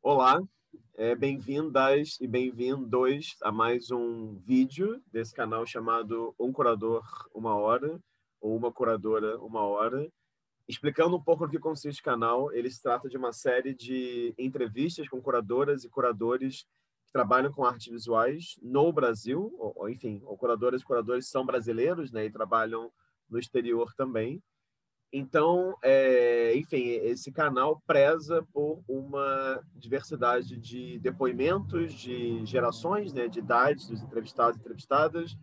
Olá, é, bem-vindas e bem-vindos a mais um vídeo desse canal chamado Um Curador Uma Hora ou Uma Curadora Uma Hora. Explicando um pouco do que consiste o canal, ele se trata de uma série de entrevistas com curadoras e curadores que trabalham com artes visuais no Brasil, ou, enfim, ou curadoras e curadores são brasileiros né, e trabalham no exterior também. Então, é, enfim, esse canal preza por uma diversidade de depoimentos, de gerações, né, de idades dos entrevistados e entrevistadas,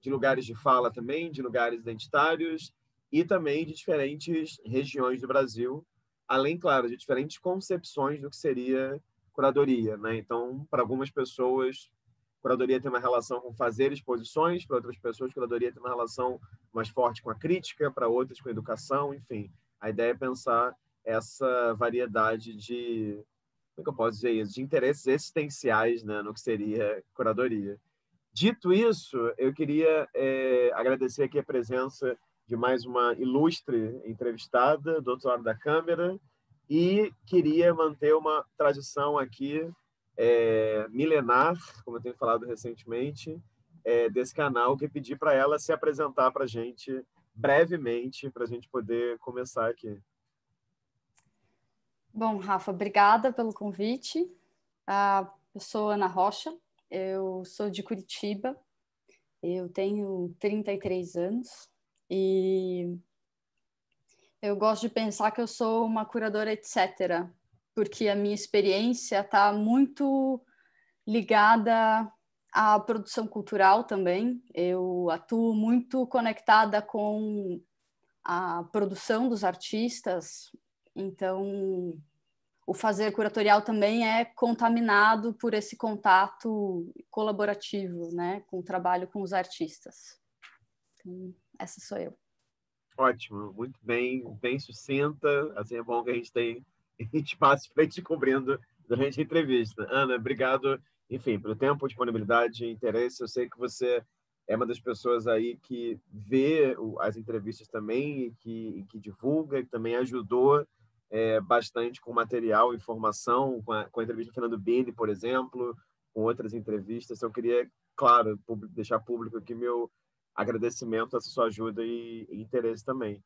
de lugares de fala também, de lugares identitários e também de diferentes regiões do Brasil, além, claro, de diferentes concepções do que seria curadoria. Né? Então, para algumas pessoas, curadoria tem uma relação com fazer exposições, para outras pessoas, curadoria tem uma relação mais forte com a crítica, para outras com a educação, enfim. A ideia é pensar essa variedade de, como é que eu posso dizer isso, de interesses existenciais né, no que seria curadoria. Dito isso, eu queria é, agradecer aqui a presença de mais uma ilustre entrevistada do outro lado da câmera e queria manter uma tradição aqui é, milenar, como eu tenho falado recentemente, é, desse canal, que pedi para ela se apresentar para a gente brevemente, para a gente poder começar aqui. Bom, Rafa, obrigada pelo convite. Ah, eu sou Ana Rocha, eu sou de Curitiba, eu tenho 33 anos e eu gosto de pensar que eu sou uma curadora etc porque a minha experiência está muito ligada à produção cultural também. Eu atuo muito conectada com a produção dos artistas, então o fazer curatorial também é contaminado por esse contato colaborativo, né, com o trabalho com os artistas. Então, essa sou eu. Ótimo, muito bem, bem sucinta. Assim é bom que a gente tem passa para te cobrindo durante a entrevista. Ana, obrigado, enfim, pelo tempo, disponibilidade, interesse. Eu sei que você é uma das pessoas aí que vê as entrevistas também e que, que divulga que também ajudou é, bastante com material, informação, com a, com a entrevista do Fernando Bini, por exemplo, com outras entrevistas. Então, eu queria, claro, deixar público aqui meu agradecimento a sua ajuda e, e interesse também.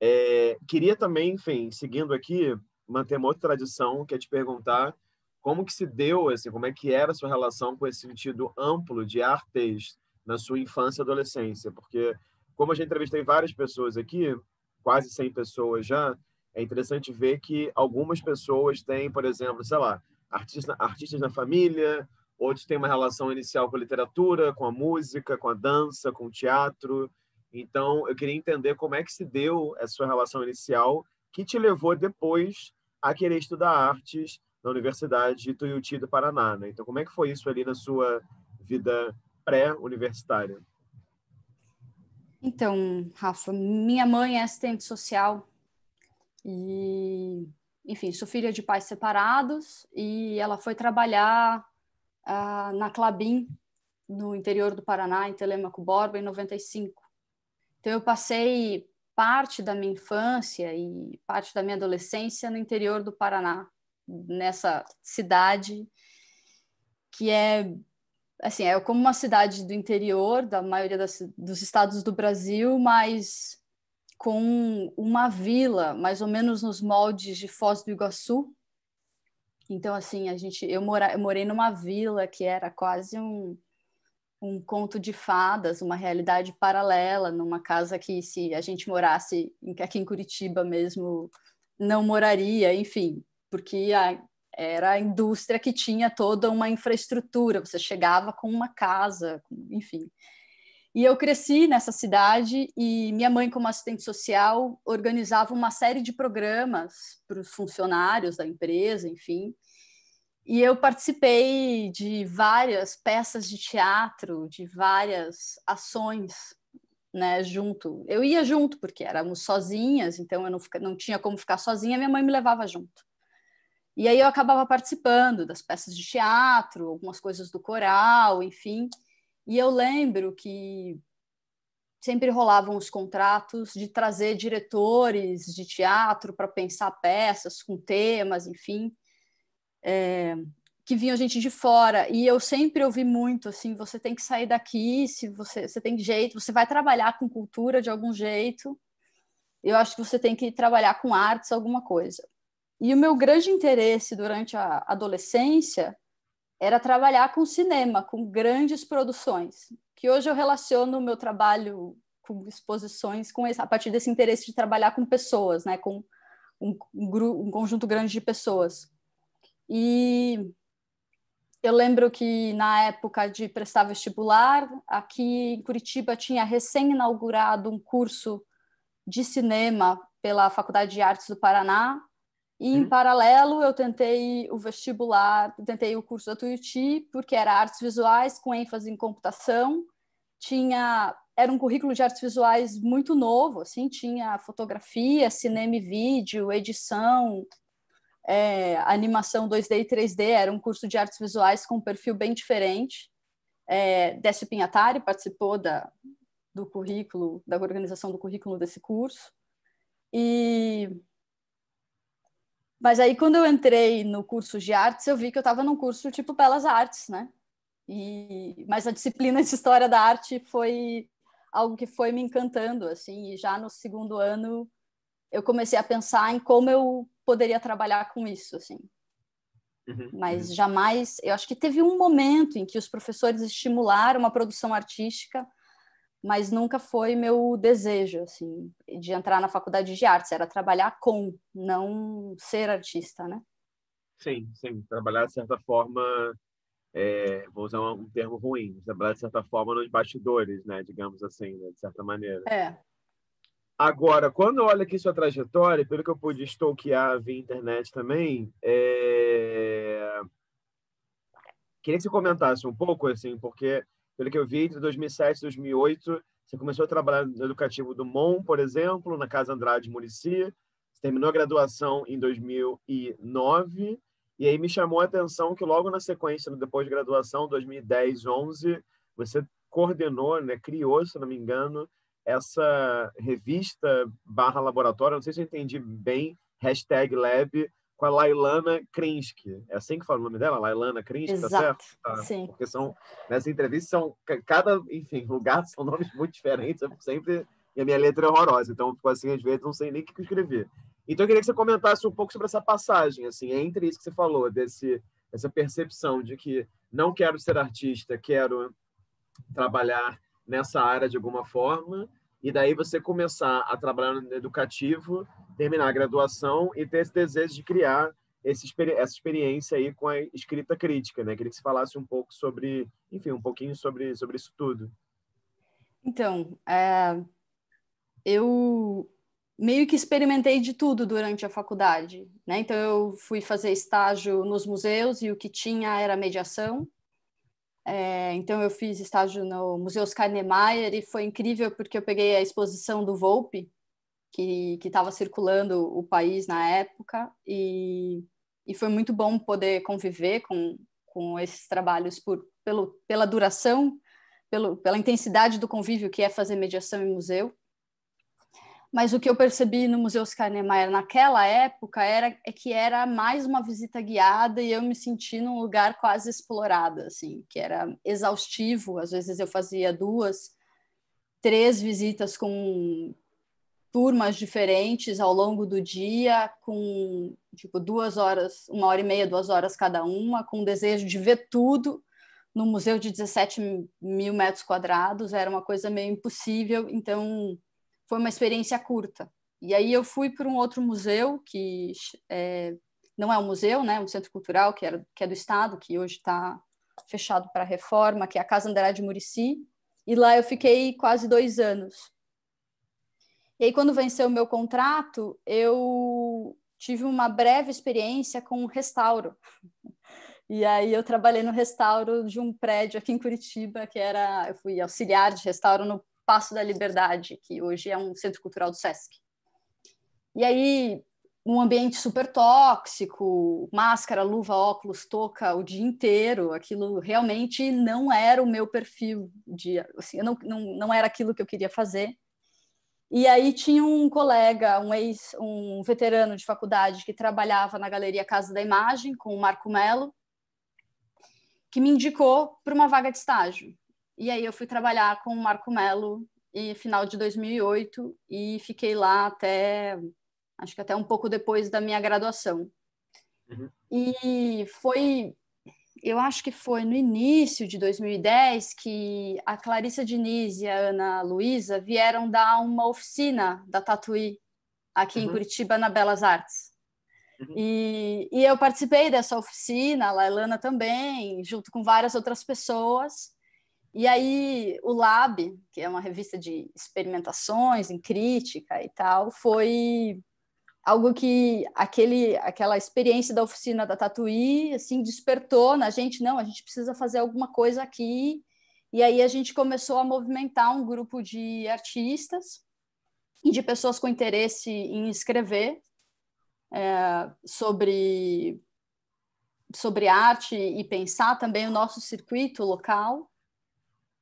É, queria também, enfim, seguindo aqui, manter uma outra tradição, que é te perguntar como que se deu, assim, como é que era a sua relação com esse sentido amplo de artes na sua infância e adolescência, porque como eu já entrevistei várias pessoas aqui, quase 100 pessoas já, é interessante ver que algumas pessoas têm, por exemplo, sei lá, artista, artistas na família, outros têm uma relação inicial com a literatura, com a música, com a dança, com o teatro. Então, eu queria entender como é que se deu essa sua relação inicial, que te levou depois a querer estudar artes na Universidade de Tuiuti do Paraná. Né? Então, como é que foi isso ali na sua vida pré-universitária? Então, Rafa, minha mãe é assistente social e, enfim, sou filha de pais separados e ela foi trabalhar uh, na Clabin, no interior do Paraná, em Telemaco Borba, em 95. Então, eu passei parte da minha infância e parte da minha adolescência no interior do Paraná, nessa cidade que é assim, é como uma cidade do interior da maioria das, dos estados do Brasil, mas com uma vila, mais ou menos nos moldes de Foz do Iguaçu. Então assim, a gente eu, mora, eu morei numa vila que era quase um um conto de fadas, uma realidade paralela, numa casa que, se a gente morasse aqui em Curitiba mesmo, não moraria, enfim, porque a, era a indústria que tinha toda uma infraestrutura, você chegava com uma casa, enfim. E eu cresci nessa cidade e minha mãe, como assistente social, organizava uma série de programas para os funcionários da empresa, enfim, e eu participei de várias peças de teatro, de várias ações, né, junto. Eu ia junto, porque éramos sozinhas, então eu não, não tinha como ficar sozinha, minha mãe me levava junto. E aí eu acabava participando das peças de teatro, algumas coisas do coral, enfim. E eu lembro que sempre rolavam os contratos de trazer diretores de teatro para pensar peças com temas, enfim é, que vinha gente de fora e eu sempre ouvi muito assim você tem que sair daqui se você, você tem jeito você vai trabalhar com cultura de algum jeito eu acho que você tem que trabalhar com artes alguma coisa e o meu grande interesse durante a adolescência era trabalhar com cinema com grandes produções que hoje eu relaciono o meu trabalho com exposições com esse, a partir desse interesse de trabalhar com pessoas né com um, um, um conjunto grande de pessoas e eu lembro que na época de prestar vestibular, aqui em Curitiba tinha recém-inaugurado um curso de cinema pela Faculdade de Artes do Paraná. E em uhum. paralelo eu tentei o vestibular, tentei o curso da Tuiuti, porque era artes visuais com ênfase em computação. Tinha era um currículo de artes visuais muito novo, assim, tinha fotografia, cinema e vídeo, edição, é, animação 2D e 3D, era um curso de artes visuais com um perfil bem diferente. É, Décio Pinhatari participou da, do currículo, da organização do currículo desse curso. E mas aí quando eu entrei no curso de artes, eu vi que eu estava num curso tipo belas artes, né? E mas a disciplina de história da arte foi algo que foi me encantando assim, e já no segundo ano eu comecei a pensar em como eu poderia trabalhar com isso, assim. Uhum, mas uhum. jamais, eu acho que teve um momento em que os professores estimularam uma produção artística, mas nunca foi meu desejo assim de entrar na faculdade de artes era trabalhar com não ser artista né sim sim trabalhar de certa forma é, vou usar um termo ruim trabalhar de certa forma nos bastidores né digamos assim né? de certa maneira é Agora, quando eu olho aqui sua trajetória, pelo que eu pude stalkear via internet também, é... queria que você comentasse um pouco, assim, porque, pelo que eu vi, entre 2007 e 2008, você começou a trabalhar no Educativo do MON, por exemplo, na Casa Andrade Murici, você terminou a graduação em 2009, e aí me chamou a atenção que logo na sequência, depois de graduação, 2010, 11, você coordenou, né, criou, se não me engano, essa revista barra laboratório, não sei se eu entendi bem, hashtag lab, com a Lailana Krinsky. É assim que fala o nome dela? Lailana Krinsky, tá Exato. tá certo? Tá. Sim. Porque são, nessa entrevista, são, cada, enfim, lugar são nomes muito diferentes, eu sempre, e a minha letra é horrorosa, então ficou tipo assim, às vezes, não sei nem o que escrever. Então, eu queria que você comentasse um pouco sobre essa passagem, assim, entre isso que você falou, desse, essa percepção de que não quero ser artista, quero trabalhar nessa área de alguma forma, e daí você começar a trabalhar no educativo, terminar a graduação e ter esse desejo de criar esse, essa experiência aí com a escrita crítica, né? Queria que você falasse um pouco sobre, enfim, um pouquinho sobre, sobre isso tudo. Então, é, eu meio que experimentei de tudo durante a faculdade, né? Então eu fui fazer estágio nos museus e o que tinha era mediação. É, então eu fiz estágio no Museu Oscar Niemeyer e foi incrível porque eu peguei a exposição do Volpe, que estava circulando o país na época, e, e foi muito bom poder conviver com, com esses trabalhos por, pelo, pela duração, pelo, pela intensidade do convívio que é fazer mediação em museu, mas o que eu percebi no Museu Oscar Niemeyer naquela época era é que era mais uma visita guiada e eu me senti num lugar quase explorado, assim, que era exaustivo. Às vezes eu fazia duas, três visitas com turmas diferentes ao longo do dia, com tipo duas horas, uma hora e meia, duas horas cada uma, com o desejo de ver tudo no museu de 17 mil metros quadrados, era uma coisa meio impossível, então foi uma experiência curta. E aí eu fui para um outro museu, que é, não é um museu, né, um centro cultural, que, era, que é do Estado, que hoje está fechado para reforma, que é a Casa Andrade Murici, e lá eu fiquei quase dois anos. E aí, quando venceu o meu contrato, eu tive uma breve experiência com um restauro. E aí eu trabalhei no restauro de um prédio aqui em Curitiba, que era, eu fui auxiliar de restauro no Passo da Liberdade, que hoje é um centro cultural do SESC. E aí, um ambiente super tóxico, máscara, luva, óculos, touca o dia inteiro, aquilo realmente não era o meu perfil de, assim, eu não, não, não era aquilo que eu queria fazer. E aí tinha um colega, um ex, um veterano de faculdade que trabalhava na Galeria Casa da Imagem com o Marco Melo, que me indicou para uma vaga de estágio. E aí eu fui trabalhar com o Marco Melo e final de 2008 e fiquei lá até acho que até um pouco depois da minha graduação. Uhum. E foi eu acho que foi no início de 2010 que a Clarissa Diniz e a Ana Luísa vieram dar uma oficina da Tatuí aqui uhum. em Curitiba na Belas Artes. Uhum. E, e eu participei dessa oficina, a Lailana também, junto com várias outras pessoas. E aí o Lab, que é uma revista de experimentações em crítica e tal, foi algo que aquele, aquela experiência da oficina da Tatuí assim despertou na gente, não, a gente precisa fazer alguma coisa aqui. E aí a gente começou a movimentar um grupo de artistas e de pessoas com interesse em escrever é, sobre sobre arte e pensar também o nosso circuito local.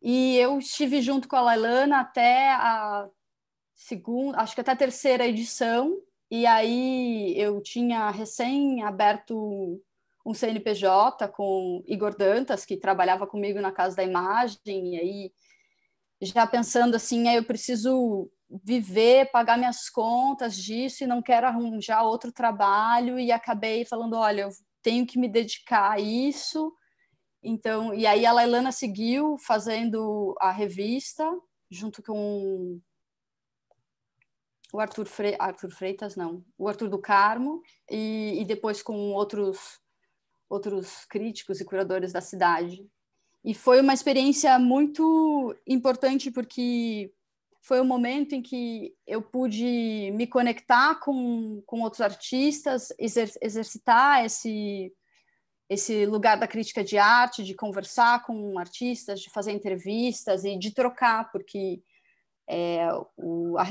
E eu estive junto com a Lailana até a segunda, acho que até a terceira edição. E aí eu tinha recém aberto um CNPJ com Igor Dantas, que trabalhava comigo na Casa da Imagem, e aí já pensando assim, é, eu preciso viver, pagar minhas contas disso e não quero arranjar outro trabalho e acabei falando, olha, eu tenho que me dedicar a isso então, e aí a Lailana seguiu fazendo a revista junto com o Arthur, Fre... Arthur Freitas, não, o Arthur do Carmo, e, e depois com outros, outros críticos e curadores da cidade. E foi uma experiência muito importante porque foi o um momento em que eu pude me conectar com, com outros artistas, exer, exercitar esse esse lugar da crítica de arte, de conversar com artistas, de fazer entrevistas e de trocar, porque é, o, a,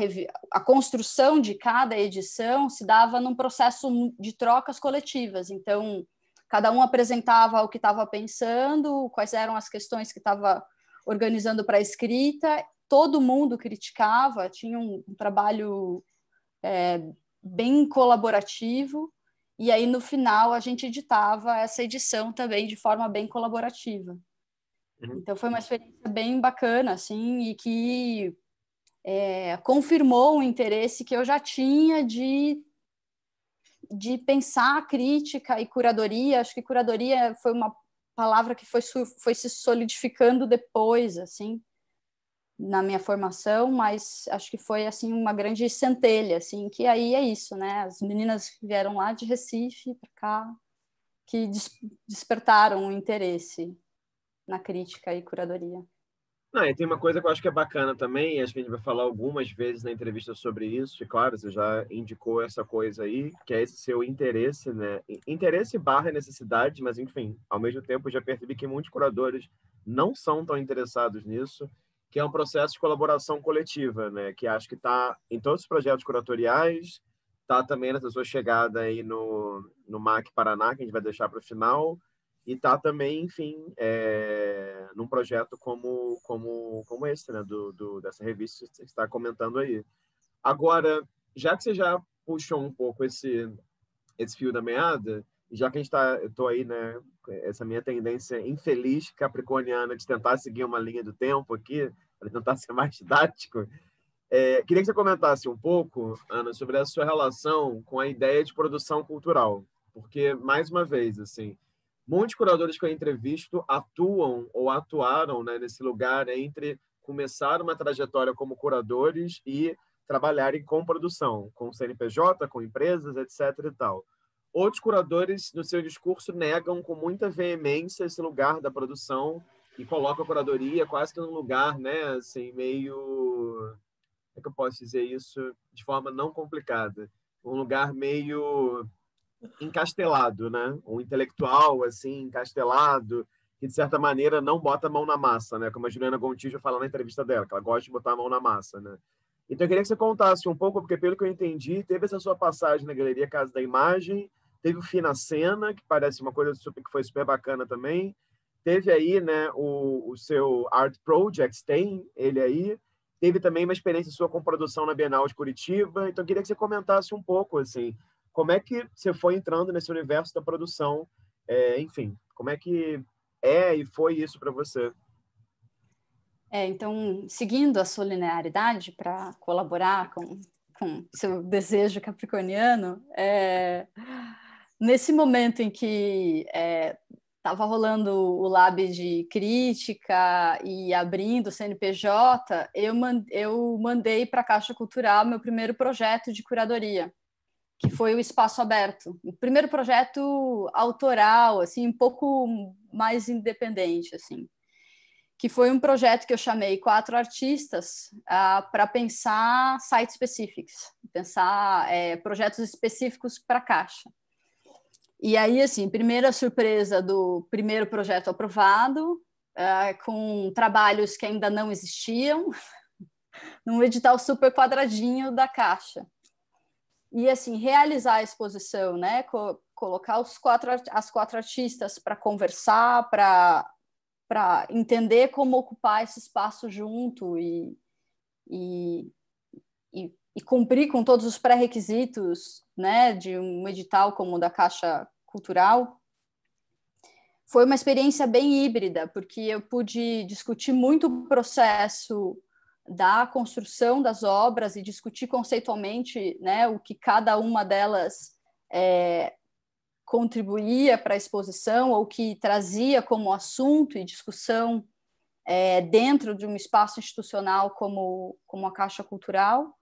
a, construção de cada edição se dava num processo de trocas coletivas. Então, cada um apresentava o que estava pensando, quais eram as questões que estava organizando para a escrita, todo mundo criticava, tinha um, um trabalho é, bem colaborativo. E aí, no final, a gente editava essa edição também de forma bem colaborativa. Uhum. Então, foi uma experiência bem bacana, assim, e que é, confirmou o interesse que eu já tinha de, de pensar a crítica e curadoria. Acho que curadoria foi uma palavra que foi, foi se solidificando depois, assim na minha formação, mas acho que foi assim uma grande centelha, assim, que aí é isso, né? As meninas que vieram lá de Recife para cá que des despertaram o interesse na crítica e curadoria. Ah, e tem uma coisa que eu acho que é bacana também, acho que a gente vai falar algumas vezes na entrevista sobre isso, e claro, você já indicou essa coisa aí, que é esse seu interesse, né? Interesse barra necessidade, mas enfim, ao mesmo tempo já percebi que muitos curadores não são tão interessados nisso, que é um processo de colaboração coletiva, né? Que acho que está em todos os projetos curatoriais, está também nessa sua chegada aí no, no MAC Paraná, que a gente vai deixar para o final, e está também, enfim, é, num projeto como, como, como esse, né? Do, do, dessa revista que você está comentando aí. Agora, já que você já puxou um pouco esse, esse fio da meada, já que a gente está, eu estou aí, né, essa minha tendência infeliz capricorniana de tentar seguir uma linha do tempo aqui, para tentar ser mais didático, é, queria que você comentasse um pouco, Ana, sobre a sua relação com a ideia de produção cultural. Porque, mais uma vez, assim, muitos curadores que eu entrevisto atuam ou atuaram né, nesse lugar entre começar uma trajetória como curadores e trabalharem com produção, com CNPJ, com empresas, etc. e tal. Outros curadores, no seu discurso, negam com muita veemência esse lugar da produção e coloca a curadoria quase que num lugar, né, assim, meio, como é que eu posso dizer isso de forma não complicada, um lugar meio encastelado, né, um intelectual, assim, encastelado, que de certa maneira não bota a mão na massa, né, como a Juliana Gontijo fala na entrevista dela, que ela gosta de botar a mão na massa, né. Então eu queria que você contasse um pouco, porque pelo que eu entendi, teve essa sua passagem na Galeria Casa da Imagem, teve o Fina Cena, que parece uma coisa super, que foi super bacana também, teve aí né, o, o seu Art Projects, tem ele aí, teve também uma experiência sua com produção na Bienal de Curitiba, então queria que você comentasse um pouco, assim, como é que você foi entrando nesse universo da produção, é, enfim, como é que é e foi isso para você? É, então, seguindo a sua linearidade para colaborar com, com seu desejo capricorniano, é, nesse momento em que é, estava rolando o lab de crítica e abrindo o CNPJ, eu, mandei para a Caixa Cultural meu primeiro projeto de curadoria, que foi o Espaço Aberto. O primeiro projeto autoral, assim, um pouco mais independente, assim que foi um projeto que eu chamei quatro artistas uh, ah, para pensar sites específicos, pensar é, projetos específicos para a Caixa. E aí, assim, primeira surpresa do primeiro projeto aprovado, uh, com trabalhos que ainda não existiam, num edital super quadradinho da Caixa. E, assim, realizar a exposição, né? Co colocar os quatro, as quatro artistas para conversar, para para entender como ocupar esse espaço junto e, e, e, e cumprir com todos os pré-requisitos né, de um edital como o da Caixa cultural, foi uma experiência bem híbrida, porque eu pude discutir muito o processo da construção das obras e discutir conceitualmente né, o que cada uma delas é, contribuía para a exposição ou que trazia como assunto e discussão é, dentro de um espaço institucional como, como a Caixa Cultural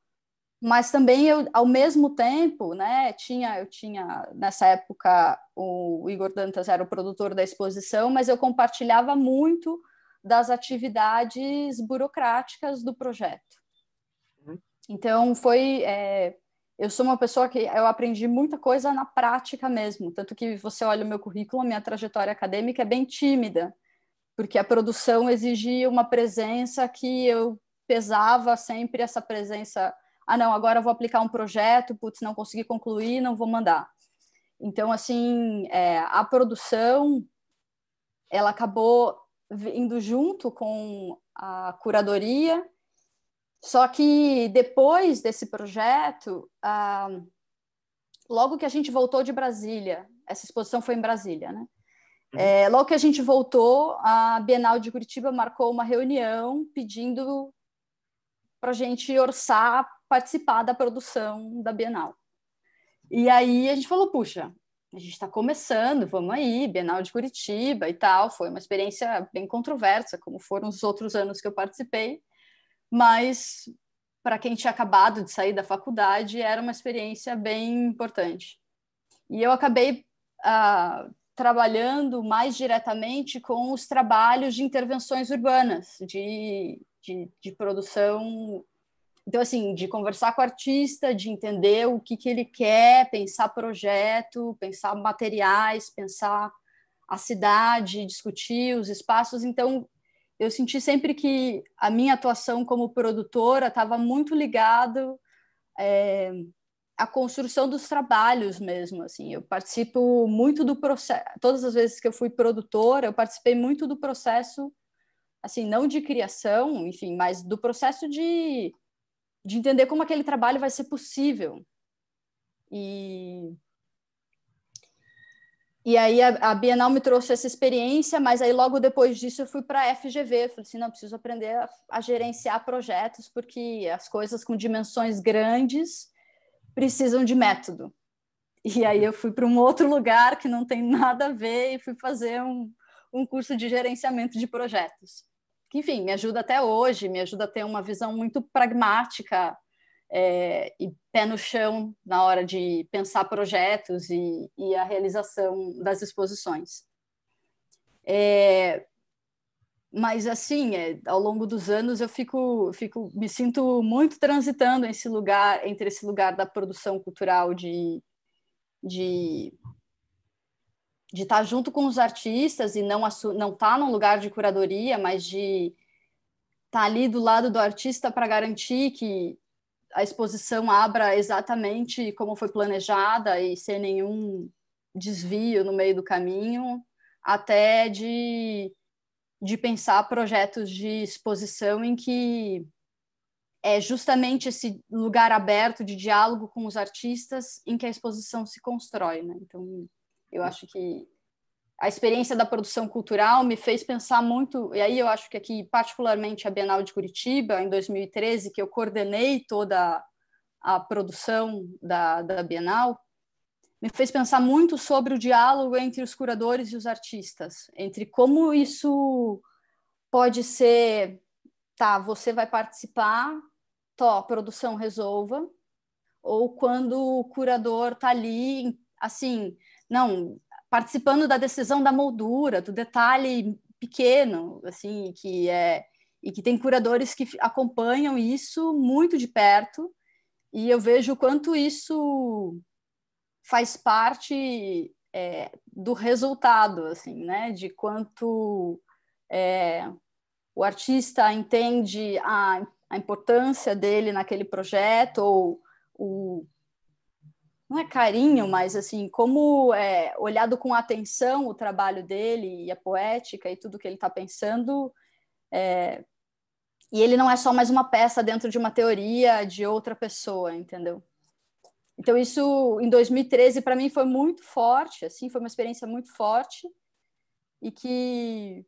mas também eu, ao mesmo tempo, né, tinha, eu tinha nessa época o Igor Dantas era o produtor da exposição, mas eu compartilhava muito das atividades burocráticas do projeto. Uhum. Então foi, é, eu sou uma pessoa que eu aprendi muita coisa na prática mesmo, tanto que você olha o meu currículo, a minha trajetória acadêmica é bem tímida, porque a produção exigia uma presença que eu pesava sempre essa presença ah, não, agora vou aplicar um projeto, putz, não consegui concluir, não vou mandar. Então, assim, é, a produção, ela acabou indo junto com a curadoria, só que depois desse projeto, ah, logo que a gente voltou de Brasília, essa exposição foi em Brasília, né? Uhum. É, logo que a gente voltou, a Bienal de Curitiba marcou uma reunião pedindo para a gente orçar participar da produção da Bienal. E aí a gente falou, puxa, a gente está começando, vamos aí, Bienal de Curitiba e tal. Foi uma experiência bem controversa, como foram os outros anos que eu participei, mas para quem tinha acabado de sair da faculdade era uma experiência bem importante. E eu acabei ah, trabalhando mais diretamente com os trabalhos de intervenções urbanas, de, de, de produção então, assim, de conversar com o artista, de entender o que, que ele quer, pensar projeto, pensar materiais, pensar a cidade, discutir os espaços. Então, eu senti sempre que a minha atuação como produtora estava muito ligado é, à construção dos trabalhos mesmo. Assim, eu participo muito do processo. Todas as vezes que eu fui produtora, eu participei muito do processo, assim, não de criação, enfim, mas do processo de de entender como aquele trabalho vai ser possível. E e aí a, a, Bienal me trouxe essa experiência, mas aí logo depois disso eu fui para a FGV, falei assim, não preciso aprender a, a, gerenciar projetos porque as coisas com dimensões grandes precisam de método. E aí eu fui para um outro lugar que não tem nada a ver e fui fazer um, um curso de gerenciamento de projetos que, enfim, me ajuda até hoje, me ajuda a ter uma visão muito pragmática é, e pé no chão na hora de pensar projetos e, e a realização das exposições. É, mas assim, é, ao longo dos anos eu fico, fico, me sinto muito transitando esse lugar entre esse lugar da produção cultural de, de de estar junto com os artistas e não não estar tá num lugar de curadoria, mas de estar tá ali do lado do artista para garantir que a exposição abra exatamente como foi planejada e sem nenhum desvio no meio do caminho, até de, de pensar projetos de exposição em que é justamente esse lugar aberto de diálogo com os artistas em que a exposição se constrói. Né? Então, eu acho que a experiência da produção cultural me fez pensar muito, e aí eu acho que aqui, particularmente a Bienal de Curitiba, em 2013, que eu coordenei toda a produção da, da Bienal, me fez pensar muito sobre o diálogo entre os curadores e os artistas, entre como isso pode ser, tá, você vai participar, tó, produção resolva, ou quando o curador tá ali, assim, não, participando da decisão da moldura, do detalhe pequeno, assim, que é e que tem curadores que acompanham isso muito de perto, e eu vejo o quanto isso faz parte é, do resultado, assim, né? De quanto é, o artista entende a, a importância dele naquele projeto ou o, não é carinho, mas assim, como é, olhado com atenção o trabalho dele e a poética e tudo que ele está pensando. É, e ele não é só mais uma peça dentro de uma teoria de outra pessoa, entendeu? Então isso em 2013 para mim foi muito forte, assim, foi uma experiência muito forte e que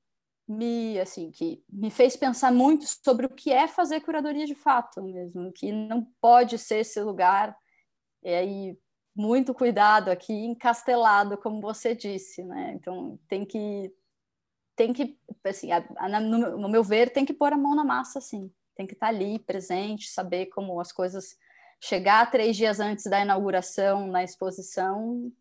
me assim que me fez pensar muito sobre o que é fazer curadoria de fato mesmo, que não pode ser esse lugar e muito cuidado aqui, encastelado, como você disse, né? Então tem que tem que assim, a, a, no, no, meu ver, tem que pôr a mão na massa, assim, tem que estar tá ali presente, saber como as coisas chegar três dias antes da inauguração na exposição.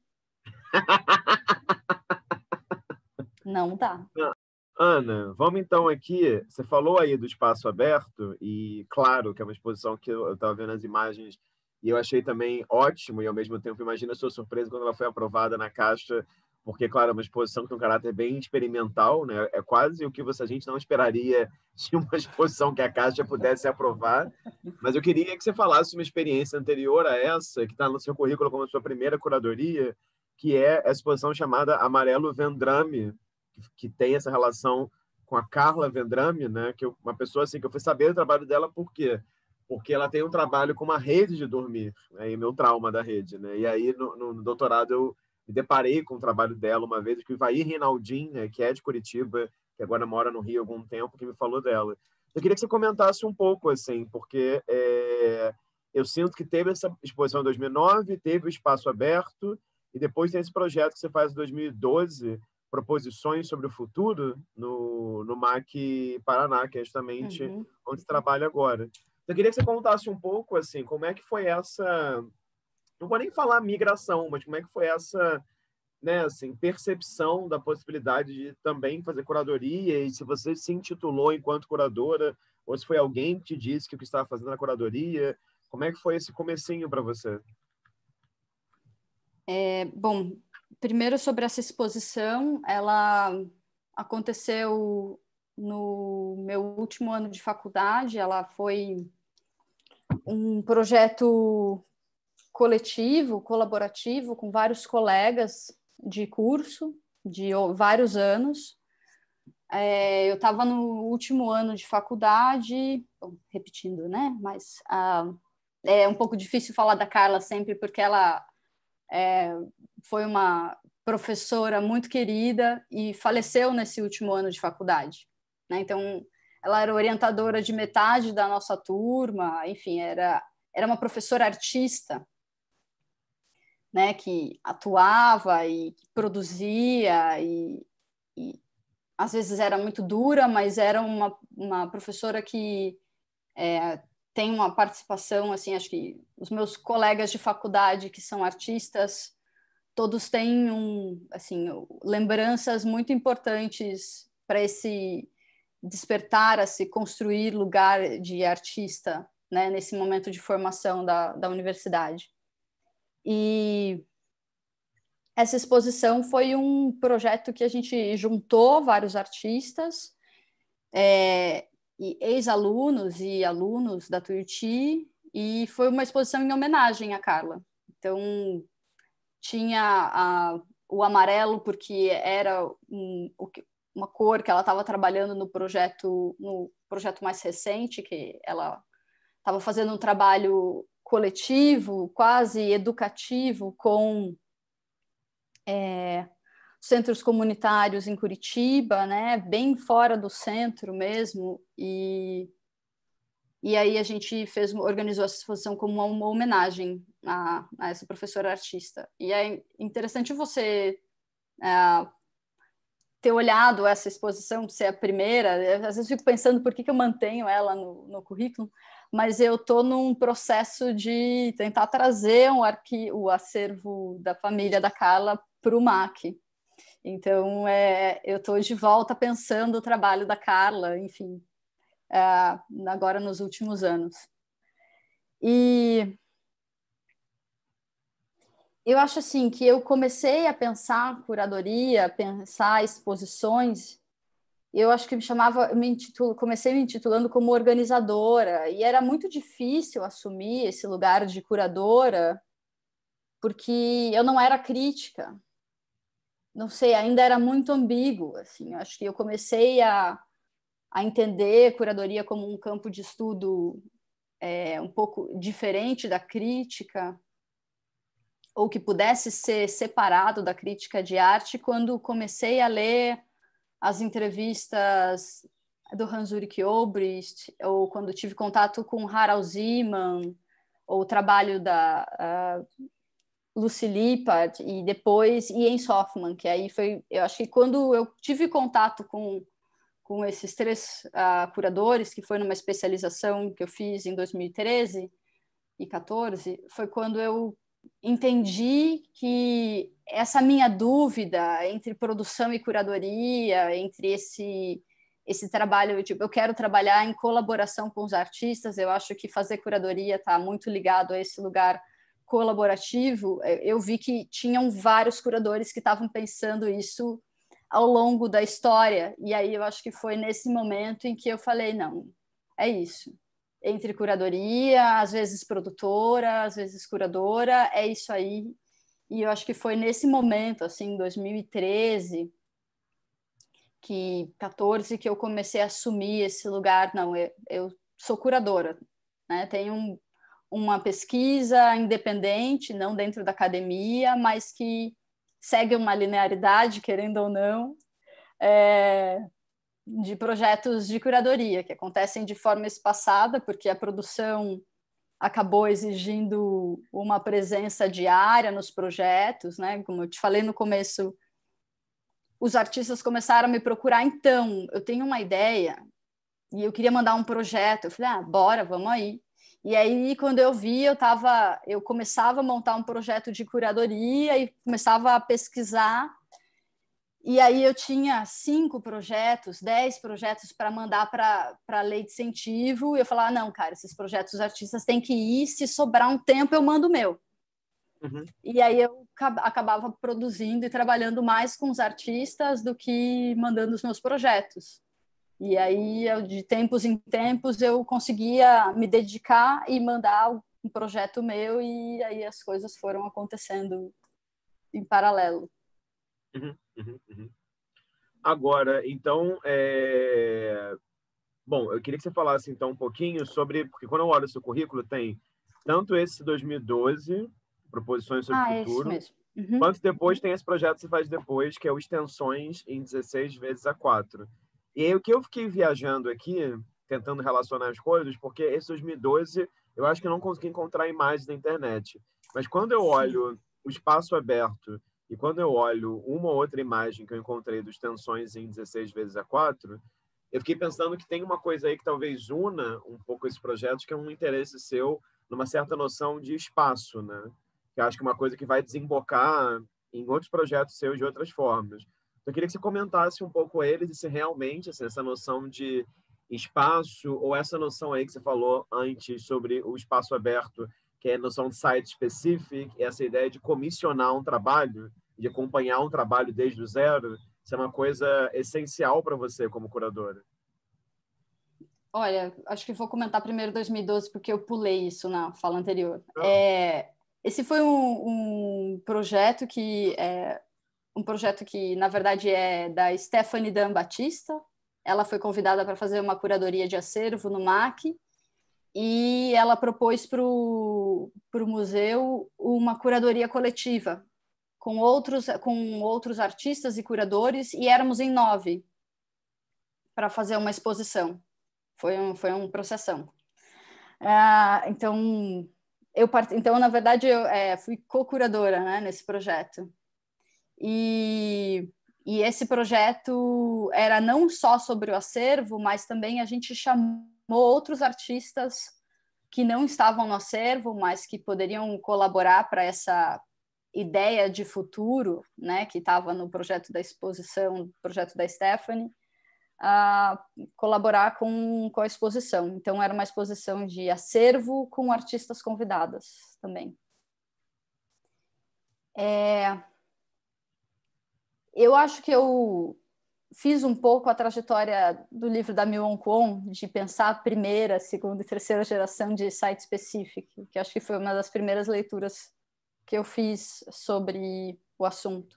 Não dá. Ah, Ana, vamos então aqui. Você falou aí do espaço aberto, e claro que é uma exposição que eu estava vendo as imagens e eu achei também ótimo e, ao mesmo tempo, imagina a sua surpresa quando ela foi aprovada na Caixa, porque, claro, é uma exposição que tem um caráter bem experimental, né? É quase o que você, a gente não esperaria de uma exposição que a Caixa pudesse aprovar. Mas eu queria que você falasse uma experiência anterior a essa, que está no seu currículo como a sua primeira curadoria, que é a exposição chamada Amarelo Vendrame, que tem essa relação com a Carla Vendrame, né? Que eu, uma pessoa assim que eu fui saber do trabalho dela por porque porque ela tem um trabalho com uma rede de dormir, né? e meu trauma da rede. Né? E aí, no, no, doutorado, eu me deparei com o trabalho dela uma vez, que o Ivaí Rinaldin, né, que é de Curitiba, que agora mora no Rio há algum tempo, que me falou dela. Eu queria que você comentasse um pouco, assim, porque é, eu sinto que teve essa exposição em 2009, teve o espaço aberto, e depois tem esse projeto que você faz em 2012, Proposições sobre o Futuro, no, no MAC Paraná, que é justamente uhum. onde trabalha agora. Eu queria que você contasse um pouco, assim, como é que foi essa, não vou nem falar migração, mas como é que foi essa, né, assim, percepção da possibilidade de também fazer curadoria e se você se intitulou enquanto curadora ou se foi alguém que te disse que o que estava fazendo na curadoria, como é que foi esse comecinho para você? É, bom, primeiro sobre essa exposição, ela aconteceu no meu último ano de faculdade, ela foi um projeto coletivo, colaborativo, com vários colegas de curso de vários anos. É, eu estava no último ano de faculdade, bom, repetindo, né? Mas ah, é um pouco difícil falar da Carla sempre, porque ela é, foi uma professora muito querida e faleceu nesse último ano de faculdade. Né? Então, ela era orientadora de metade da nossa turma, enfim, era, era uma professora artista, né, que atuava e que produzia, e, e, às vezes era muito dura, mas era uma, uma professora que é, tem uma participação, assim, acho que os meus colegas de faculdade que são artistas, todos têm um, assim, lembranças muito importantes para esse despertar-se, a construir lugar de artista né, nesse momento de formação da, da universidade. E essa exposição foi um projeto que a gente juntou vários artistas, é, e ex-alunos e alunos da Tuiuti, e foi uma exposição em homenagem a Carla. Então, tinha a, o amarelo, porque era um, o, uma cor que ela estava trabalhando no projeto no projeto mais recente que ela estava fazendo um trabalho coletivo quase educativo com é, centros comunitários em Curitiba né bem fora do centro mesmo e e aí a gente fez organizou essa exposição como uma homenagem a, a essa professora artista e é interessante você é, ter olhado essa exposição, ser a primeira. Às vezes fico pensando por que, que eu mantenho ela no, no currículo, mas eu estou num processo de tentar trazer um arquivo, o acervo da família da Carla para o MAC. Então, é, eu estou de volta pensando o trabalho da Carla, enfim, é, agora nos últimos anos. E eu acho assim que eu comecei a pensar curadoria, pensar exposições. Eu acho que me chamava, me intitulo, comecei me intitulando como organizadora e era muito difícil assumir esse lugar de curadora porque eu não era crítica. Não sei, ainda era muito ambíguo, assim. Eu acho que eu comecei a, a entender curadoria como um campo de estudo é, um pouco diferente da crítica ou que pudesse ser separado da crítica de arte quando comecei a ler as entrevistas do Hans-Ulrich Obrist ou quando tive contato com Harald Zeman, ou o trabalho da uh, Lucy Lippert, e depois Ian Sofman, que aí foi, eu acho que quando eu tive contato com, com esses três uh, curadores, que foi numa especialização que eu fiz em 2013 e 14, foi quando eu entendi que essa minha dúvida entre produção e curadoria, entre esse esse trabalho, tipo, eu quero trabalhar em colaboração com os artistas, eu acho que fazer curadoria está muito ligado a esse lugar colaborativo. É, eu vi que tinham vários curadores que estavam pensando isso ao longo da história, e aí eu acho que foi nesse momento em que eu falei: não, é isso, entre curadoria, às vezes produtora, às vezes curadora, é isso aí. E eu acho que foi nesse momento, assim, 2013, que 14, que eu comecei a assumir esse lugar. Não, eu, eu sou curadora, né? Tenho um, uma pesquisa independente, não dentro da academia, mas que segue uma linearidade, querendo ou não. É, de projetos de curadoria, que acontecem de forma espaçada, porque a produção acabou exigindo uma presença diária nos projetos, né? Como eu te falei no começo, os artistas começaram a me procurar, então, eu tenho uma ideia e eu queria mandar um projeto. Eu falei, ah, bora, vamos aí. E aí, quando eu vi, eu tava, eu começava a montar um projeto de curadoria e começava a pesquisar e aí eu tinha cinco projetos, dez projetos para mandar para a lei de incentivo. E eu falava, ah, não, cara, esses projetos os artistas têm que ir, se sobrar um tempo eu mando o meu. Uhum. E aí eu acabava produzindo e trabalhando mais com os artistas do que mandando os meus projetos. E aí, eu, de tempos em tempos, eu conseguia me dedicar e mandar um projeto meu, e aí as coisas foram acontecendo em paralelo. Uhum. Uhum, uhum, Agora, então, é... bom, eu queria que você falasse então um pouquinho sobre, porque quando eu olho o seu currículo tem tanto esse 2012, proposições sobre ah, é o futuro, mesmo. Uhum. quanto depois tem esse projeto que você faz depois, que é o extensões em 16 vezes a 4. E aí, o que eu fiquei viajando aqui, tentando relacionar as coisas, porque esse 2012 eu acho que não consegui encontrar imagens na internet. Mas quando eu olho Sim. o espaço aberto e quando eu olho uma ou outra imagem que eu encontrei dos tensões em 16 vezes a 4, eu fiquei pensando que tem uma coisa aí que talvez una um pouco esses projetos, que é um interesse seu numa certa noção de espaço, né? Que acho que é uma coisa que vai desembocar em outros projetos seus de outras formas. Então, eu queria que você comentasse um pouco eles e se realmente assim, essa noção de espaço ou essa noção aí que você falou antes sobre o espaço aberto que é a noção de site specific, essa ideia de comissionar um trabalho, de acompanhar um trabalho desde o zero, isso é uma coisa essencial para você como curadora? Olha, acho que vou comentar primeiro 2012, porque eu pulei isso na fala anterior. Ah. É, esse foi um, um projeto que é, um projeto que, na verdade, é da Stephanie Dan Batista. Ela foi convidada para fazer uma curadoria de acervo no MAC e ela propôs para o museu uma curadoria coletiva com outros com outros artistas e curadores e éramos em nove para fazer uma exposição foi um foi um processão ah, então eu part... então na verdade eu é, fui co-curadora né, nesse projeto e e esse projeto era não só sobre o acervo mas também a gente chamou outros artistas que não estavam no acervo, mas que poderiam colaborar para essa ideia de futuro, né, que estava no projeto da exposição, projeto da Stephanie, a colaborar com, com a exposição. Então, era uma exposição de acervo com artistas convidadas também. É... Eu acho que eu fiz um pouco a trajetória do livro da Miwon Kwon, de pensar a primeira, segunda e terceira geração de site específico, que acho que foi uma das primeiras leituras que eu fiz sobre o assunto.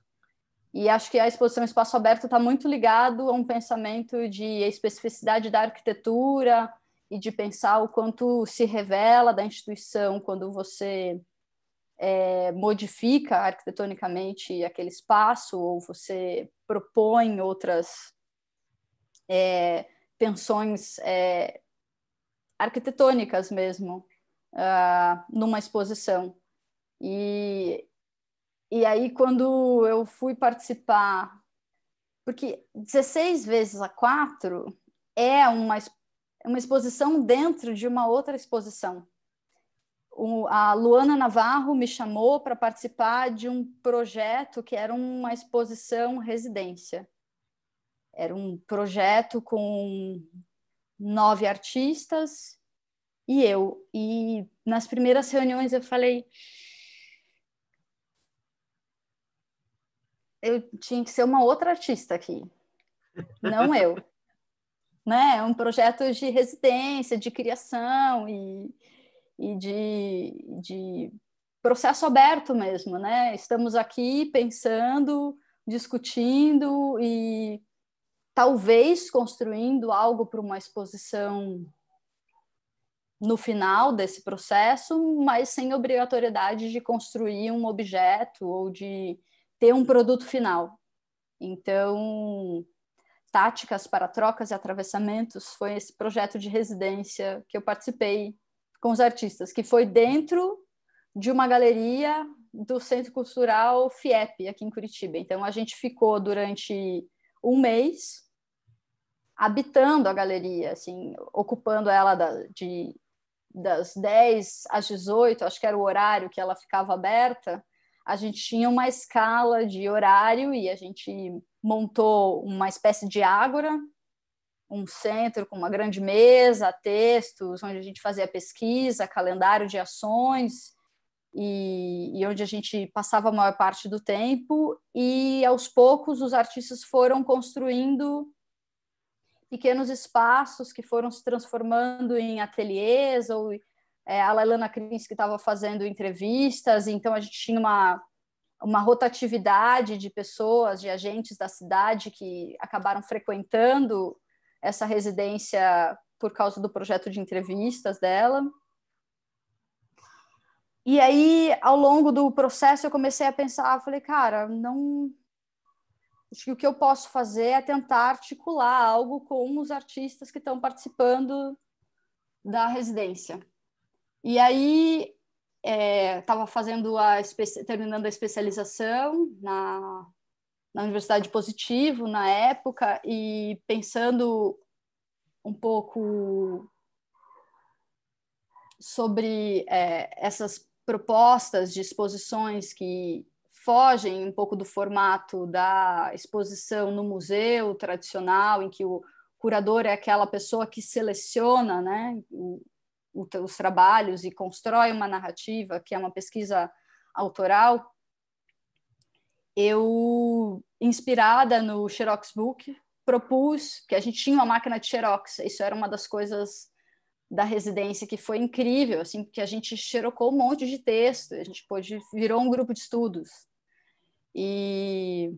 E acho que a exposição Espaço Aberto está muito ligado a um pensamento de especificidade da arquitetura e de pensar o quanto se revela da instituição quando você é, modifica arquitetonicamente aquele espaço, ou você propõe outras é, eh, pensões é, eh, arquitetônicas mesmo uh, numa exposição. E, e aí, quando eu fui participar, porque 16 vezes a 4 é uma, uma exposição dentro de uma outra exposição a Luana Navarro me chamou para participar de um projeto que era uma exposição residência. Era um projeto com nove artistas e eu. E nas primeiras reuniões eu falei. Eu tinha que ser uma outra artista aqui, não eu. né? É um projeto de residência, de criação e e de, de processo aberto mesmo, né? Estamos aqui pensando, discutindo e talvez construindo algo para uma exposição no final desse processo, mas sem obrigatoriedade de construir um objeto ou de ter um produto final. Então, Táticas para Trocas e Atravessamentos foi esse projeto de residência que eu participei com os artistas, que foi dentro de uma galeria do Centro Cultural FIEP, aqui em Curitiba. Então, a gente ficou durante um mês habitando a galeria, assim, ocupando ela da, de, das 10 às 18, acho que era o horário que ela ficava aberta. A gente tinha uma escala de horário e a gente montou uma espécie de ágora um centro com uma grande mesa, textos, onde a gente fazia pesquisa, calendário de ações, e, e, onde a gente passava a maior parte do tempo. E aos poucos os artistas foram construindo pequenos espaços que foram se transformando em ateliês, ou é, a Lailana Krins que estava fazendo entrevistas, então a gente tinha uma uma rotatividade de pessoas, de agentes da cidade que acabaram frequentando essa residência por causa do projeto de entrevistas dela. E aí, ao longo do processo, eu comecei a pensar, falei, cara, não. Acho que o que eu posso fazer é tentar articular algo com os artistas que estão participando da residência. E aí, estava eh, é, fazendo a terminando a especialização na na Universidade Positivo na época e pensando um pouco sobre é, essas propostas de exposições que fogem um pouco do formato da exposição no museu tradicional, em que o curador é aquela pessoa que seleciona né, o, o, os trabalhos e constrói uma narrativa, que é uma pesquisa autoral, eu, inspirada no Xerox Book, propus que a gente tinha uma máquina de Xerox. Isso era uma das coisas da residência que foi incrível, assim, porque a gente xerocou um monte de texto, a gente pôde, virou um grupo de estudos. E,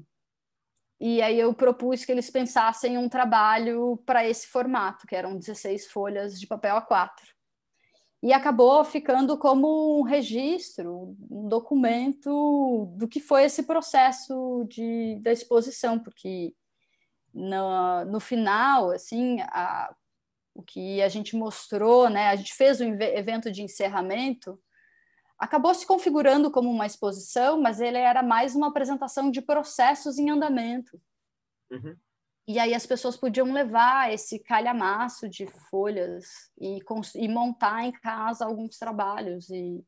e aí eu propus que eles pensassem um trabalho para esse formato, que eram 16 folhas de papel A4 e acabou ficando como um registro, um documento do que foi esse processo de, da exposição, porque no, no final, assim, a, o que a gente mostrou, né, a gente fez o um evento de encerramento, acabou se configurando como uma exposição, mas ele era mais uma apresentação de processos em andamento. Uhum. E aí as pessoas podiam levar esse calhamaço de folhas e, e montar em casa alguns trabalhos. E,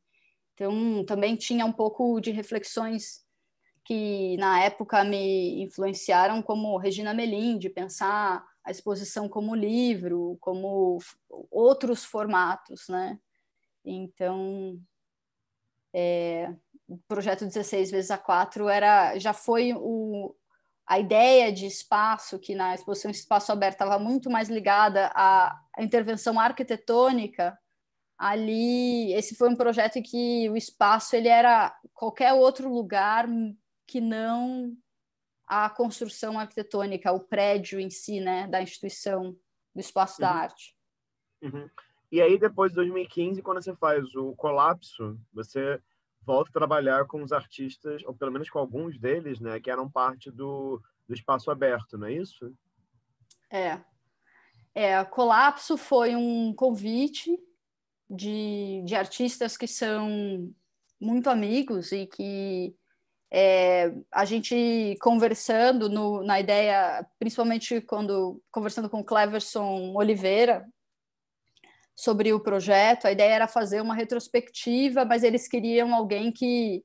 então, também tinha um pouco de reflexões que na época me influenciaram, como Regina Melim, de pensar a exposição como livro, como outros formatos, né? Então, é, o projeto 16 vezes a 4 era já foi o a ideia de espaço, que na exposição Espaço Aberto estava muito mais ligada à intervenção arquitetônica, ali esse foi um projeto em que o espaço ele era qualquer outro lugar que não a construção arquitetônica, o prédio em si, né, da instituição, do espaço uhum. da arte. Uhum. E aí, depois de 2015, quando você faz o colapso, você volto a trabalhar com os artistas, ou pelo menos com alguns deles, né, que eram parte do, do espaço aberto, não é isso? É. É, Colapso foi um convite de, de artistas que são muito amigos e que é, a gente conversando no, na ideia, principalmente quando conversando com o Cleverson Oliveira, sobre o projeto. A ideia era fazer uma retrospectiva, mas eles queriam alguém que,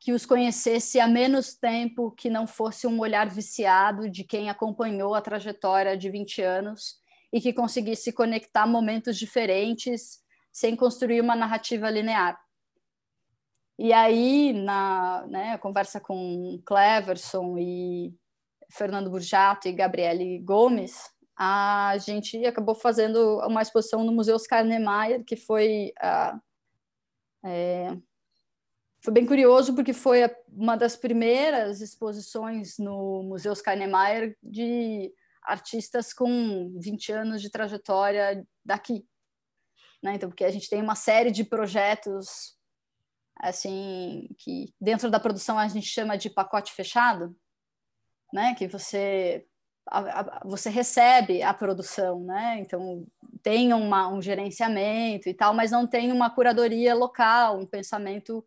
que os conhecesse há menos tempo, que não fosse um olhar viciado de quem acompanhou a trajetória de 20 anos e que conseguisse conectar momentos diferentes sem construir uma narrativa linear. E aí, na né, conversa com Cleverson e Fernando Burjato e Gabriele Gomes, a gente acabou fazendo uma exposição no Museu Oscar Niemeyer, que foi, ah, é, foi bem curioso, porque foi a, uma das primeiras exposições no Museu Oscar Niemeyer de artistas com 20 anos de trajetória daqui. Né? Então, porque a gente tem uma série de projetos assim que dentro da produção a gente chama de pacote fechado, né? Que você a, a, você recebe a produção, né? Então tem uma, um gerenciamento e tal, mas não tem uma curadoria local, um pensamento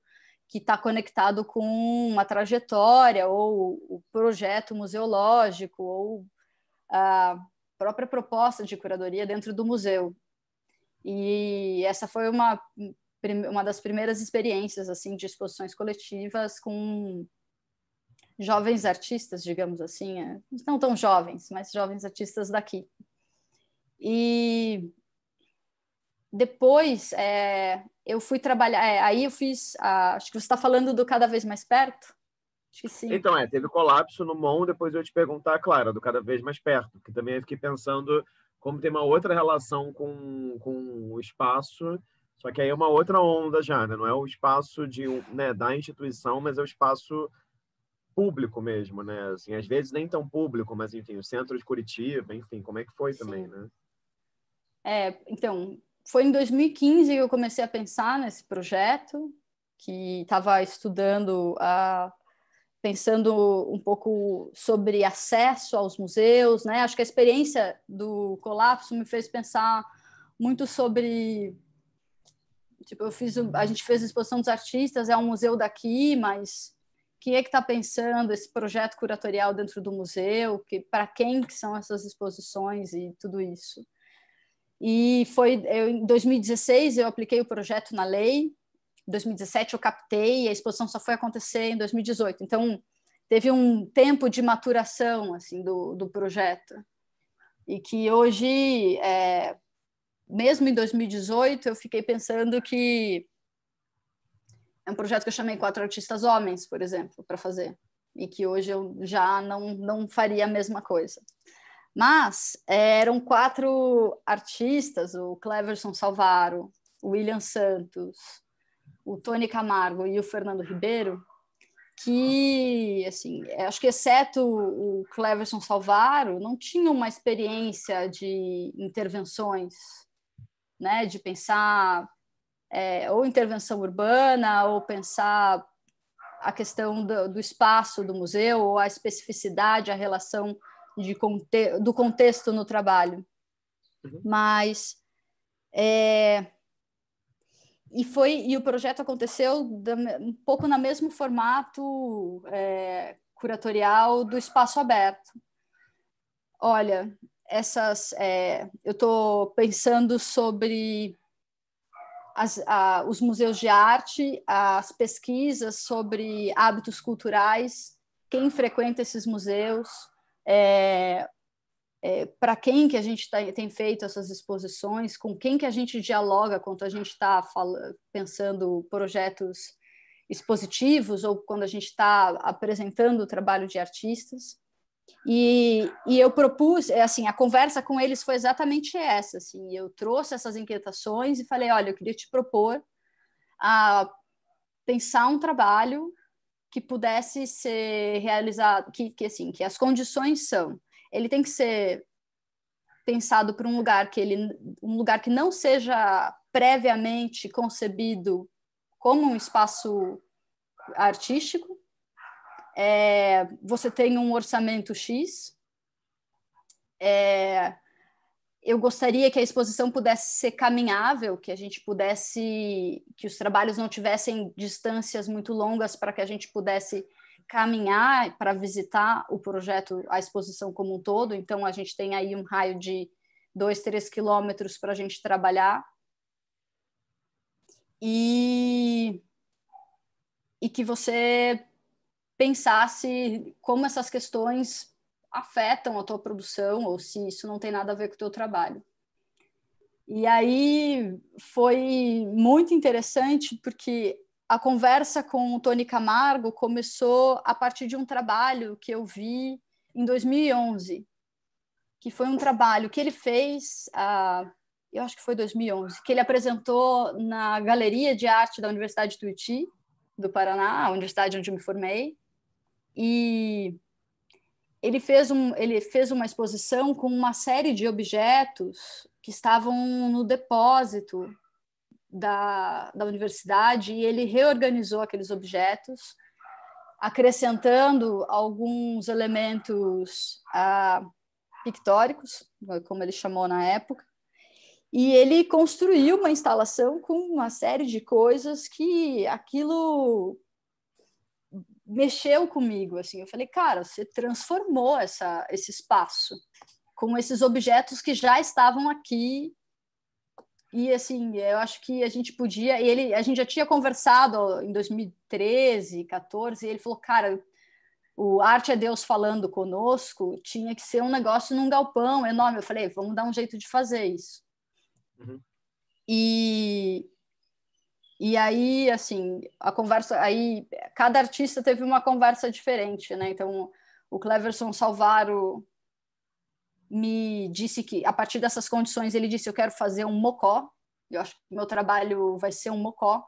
que está conectado com uma trajetória ou o projeto museológico ou a própria proposta de curadoria dentro do museu. E essa foi uma uma das primeiras experiências assim de exposições coletivas com jovens artistas, digamos assim, é, não tão jovens, mas jovens artistas daqui. E depois é, eu fui trabalhar, é, aí eu fiz, a, acho que você está falando do Cada Vez Mais Perto? Acho que sim. Então, é, teve colapso no Mon, depois eu te perguntar, Clara, do Cada Vez Mais Perto, que também eu fiquei pensando como tem uma outra relação com, com o espaço, só que aí é uma outra onda já, né? não é o espaço de, né, da instituição, mas é o espaço público mesmo, né? Assim, às vezes nem tão público, mas enfim, o centro de Curitiba, enfim, como é que foi Sim. também, né? É, então, foi em 2015 que eu comecei a pensar nesse projeto, que estava estudando a pensando um pouco sobre acesso aos museus, né? Acho que a experiência do colapso me fez pensar muito sobre tipo, eu fiz a gente fez a exposição dos artistas, é um museu daqui, mas quem é que está pensando esse projeto curatorial dentro do museu, que para quem que são essas exposições e tudo isso. E foi eu, em 2016 eu apliquei o projeto na lei. Em 2017 eu captei, e a exposição só foi acontecer em 2018. Então teve um tempo de maturação assim do, do projeto e que hoje é, mesmo em 2018 eu fiquei pensando que é um projeto que eu chamei quatro artistas homens, por exemplo, para fazer, e que hoje eu já não, não faria a mesma coisa. Mas é, eram quatro artistas, o Cleverson Salvaro, o William Santos, o Tony Camargo e o Fernando Ribeiro, que, assim, é, acho que exceto o Cleverson Salvaro, não tinham uma experiência de intervenções, né, de pensar é, ou intervenção urbana, ou pensar a questão do, do, espaço do museu, ou a especificidade, a relação de conte do contexto no trabalho. Uhum. Mas. É, e foi e o projeto aconteceu da, um pouco no mesmo formato é, curatorial do espaço aberto. Olha, essas é, eu estou pensando sobre as, a, os museus de arte, as pesquisas sobre hábitos culturais, quem frequenta esses museus, é, é, para quem que a gente tá, tem feito essas exposições, com quem que a gente dialoga quando a gente está pensando projetos expositivos ou quando a gente está apresentando o trabalho de artistas. E, e eu propus, é, assim, a conversa com eles foi exatamente essa, assim, eu trouxe essas inquietações e falei, olha, eu queria te propor a pensar um trabalho que pudesse ser realizado, que, que assim, que as condições são, ele tem que ser pensado para um lugar que ele um lugar que não seja previamente concebido como um espaço artístico é, você tem um orçamento X. É, eu gostaria que a exposição pudesse ser caminhável, que a gente pudesse, que os trabalhos não tivessem distâncias muito longas para que a gente pudesse caminhar para visitar o projeto, a exposição como um todo. Então, a gente tem aí um raio de dois, três quilômetros para a gente trabalhar. E, e que você pensasse como essas questões afetam a tua produção ou se isso não tem nada a ver com o teu trabalho. E aí foi muito interessante porque a conversa com o Tony Camargo começou a partir de um trabalho que eu vi em 2011, que foi um trabalho que ele fez, uh, eu acho que foi 2011, que ele apresentou na Galeria de Arte da Universidade de Tuiuti, do Paraná, a universidade onde eu me formei. E ele fez, um, ele fez uma exposição com uma série de objetos que estavam no depósito da, da universidade e ele reorganizou aqueles objetos, acrescentando alguns elementos ah, pictóricos, como ele chamou na época, e ele construiu uma instalação com uma série de coisas que aquilo mexeu comigo, assim. Eu falei, cara, você transformou essa, esse espaço com esses objetos que já estavam aqui. E assim, eu acho que a gente podia. ele, a gente já tinha conversado em 2013, 14, e ele falou, cara, o Arte é Deus falando conosco tinha que ser um negócio num galpão enorme. Eu falei, vamos dar um jeito de fazer isso. Uhum. E, e aí, assim, a conversa, aí cada artista teve uma conversa diferente, né? Então, o Cleverson Salvaro me disse que a partir dessas condições ele disse eu quero fazer um mocó. Eu acho que meu trabalho vai ser um mocó.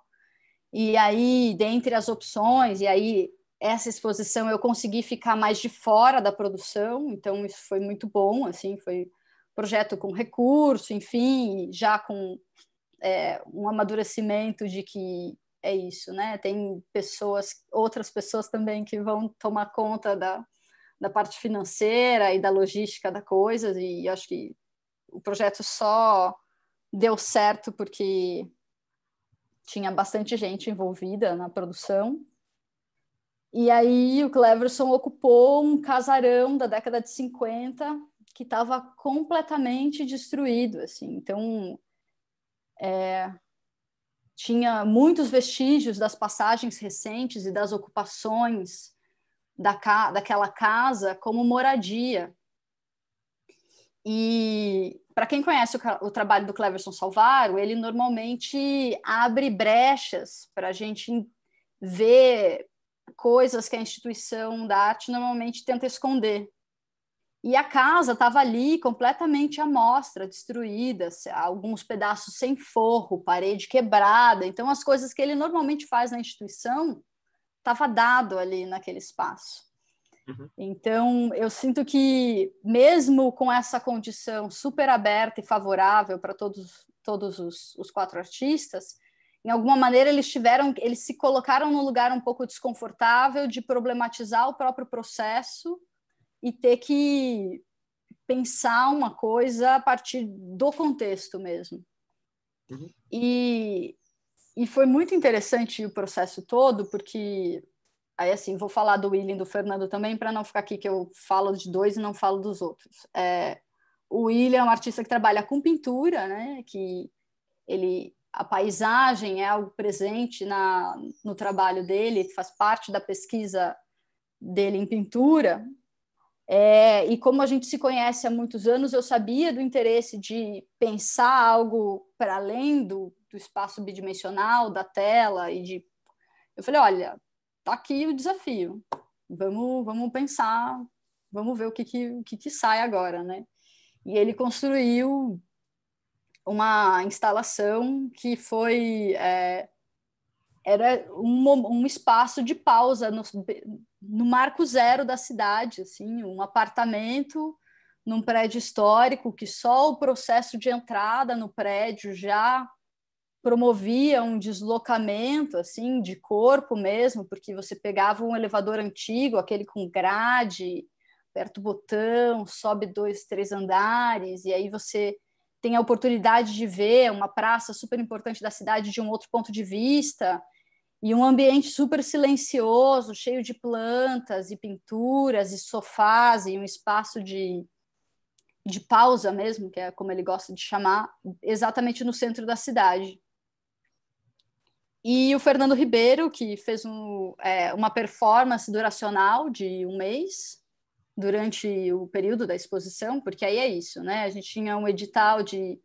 E aí, dentre as opções, e aí essa exposição eu consegui ficar mais de fora da produção, então isso foi muito bom, assim, foi projeto com recurso, enfim, já com é, um amadurecimento de que é isso, né? Tem pessoas, outras pessoas também que vão tomar conta da, da parte financeira e da logística da coisa, e acho que o projeto só deu certo porque tinha bastante gente envolvida na produção. E aí o Cleverson ocupou um casarão da década de 50 que estava completamente destruído, assim. Então, é, tinha muitos vestígios das passagens recentes e das ocupações da ca, daquela casa como moradia. E para quem conhece o, o, trabalho do Cleverson Salvaro, ele normalmente abre brechas para a gente ver coisas que a instituição da arte normalmente tenta esconder. E a casa estava ali completamente à mostra, destruída, alguns pedaços sem forro, parede quebrada. Então, as coisas que ele normalmente faz na instituição estava dado ali naquele espaço. Uhum. Então, eu sinto que, mesmo com essa condição super aberta e favorável para todos, todos os, os quatro artistas, em alguma maneira eles tiveram, eles se colocaram num lugar um pouco desconfortável de problematizar o próprio processo e ter que pensar uma coisa a partir do contexto mesmo. Uhum. E, e foi muito interessante o processo todo, porque aí assim vou falar do William e do Fernando também para não ficar aqui que eu falo de dois e não falo dos outros. É, o William é um artista que trabalha com pintura, né? Que ele a paisagem é algo presente na, no trabalho dele, faz parte da pesquisa dele em pintura é, e como a gente se conhece há muitos anos, eu sabia do interesse de pensar algo para além do, do espaço bidimensional, da tela e de. Eu falei, olha, tá aqui o desafio. Vamos, vamos pensar, vamos ver o que que, o que que sai agora, né? E ele construiu uma instalação que foi é, era um, um espaço de pausa no, no marco zero da cidade, assim, um apartamento num prédio histórico que só o processo de entrada no prédio já promovia um deslocamento assim de corpo mesmo, porque você pegava um elevador antigo, aquele com grade, aperta o botão, sobe dois, três andares, e aí você tem a oportunidade de ver uma praça super importante da cidade de um outro ponto de vista e um ambiente super silencioso, cheio de plantas e pinturas e sofás e um espaço de, de pausa mesmo, que é como ele gosta de chamar, exatamente no centro da cidade. E o Fernando Ribeiro, que fez um, é, uma performance duracional de um mês durante o período da exposição, porque aí é isso, né? A gente tinha um edital de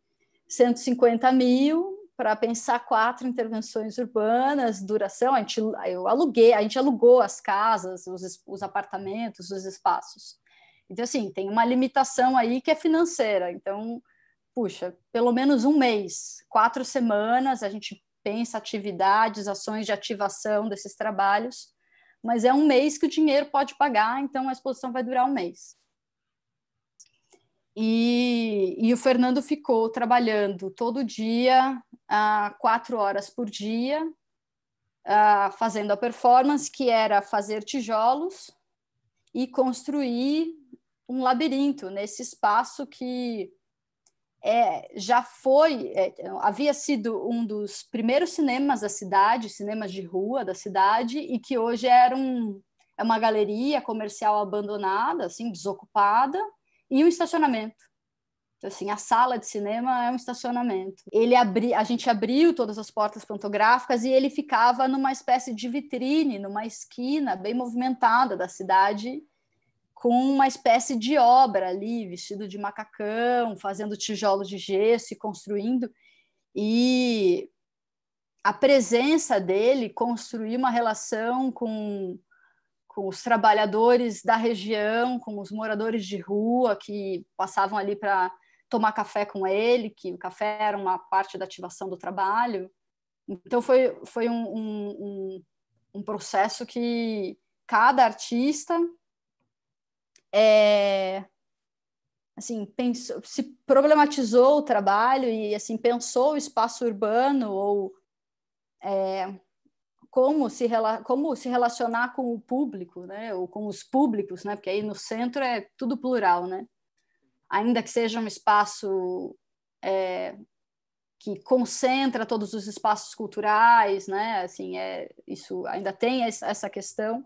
150 mil para pensar quatro intervenções urbanas, duração, a gente, eu aluguei, a gente alugou as casas, os, os apartamentos, os espaços. Então, assim, tem uma limitação aí que é financeira. Então, puxa, pelo menos um mês, quatro semanas, a gente pensa atividades, ações de ativação desses trabalhos, mas é um mês que o dinheiro pode pagar, então a exposição vai durar um mês. E, e, o Fernando ficou trabalhando todo dia, ah, quatro horas por dia, ah, fazendo a performance, que era fazer tijolos e construir um labirinto nesse espaço que é, já foi, é, havia sido um dos primeiros cinemas da cidade, cinemas de rua da cidade, e que hoje era um, é uma galeria comercial abandonada, assim, desocupada e um estacionamento. Então, assim, a sala de cinema é um estacionamento. Ele abri, a gente abriu todas as portas pantográficas e ele ficava numa espécie de vitrine, numa esquina bem movimentada da cidade, com uma espécie de obra ali, vestido de macacão, fazendo tijolos de gesso e construindo. E a presença dele construiu uma relação com com os trabalhadores da região, com os moradores de rua que passavam ali para tomar café com ele, que o café era uma parte da ativação do trabalho. Então foi, foi um, um, um processo que cada artista é, assim pensou, se problematizou o trabalho e assim pensou o espaço urbano ou é, como se, como se relacionar com o público, né? ou com os públicos, né? porque aí no centro é tudo plural, né? ainda que seja um espaço é, que concentra todos os espaços culturais, né? assim, é, isso ainda tem essa questão,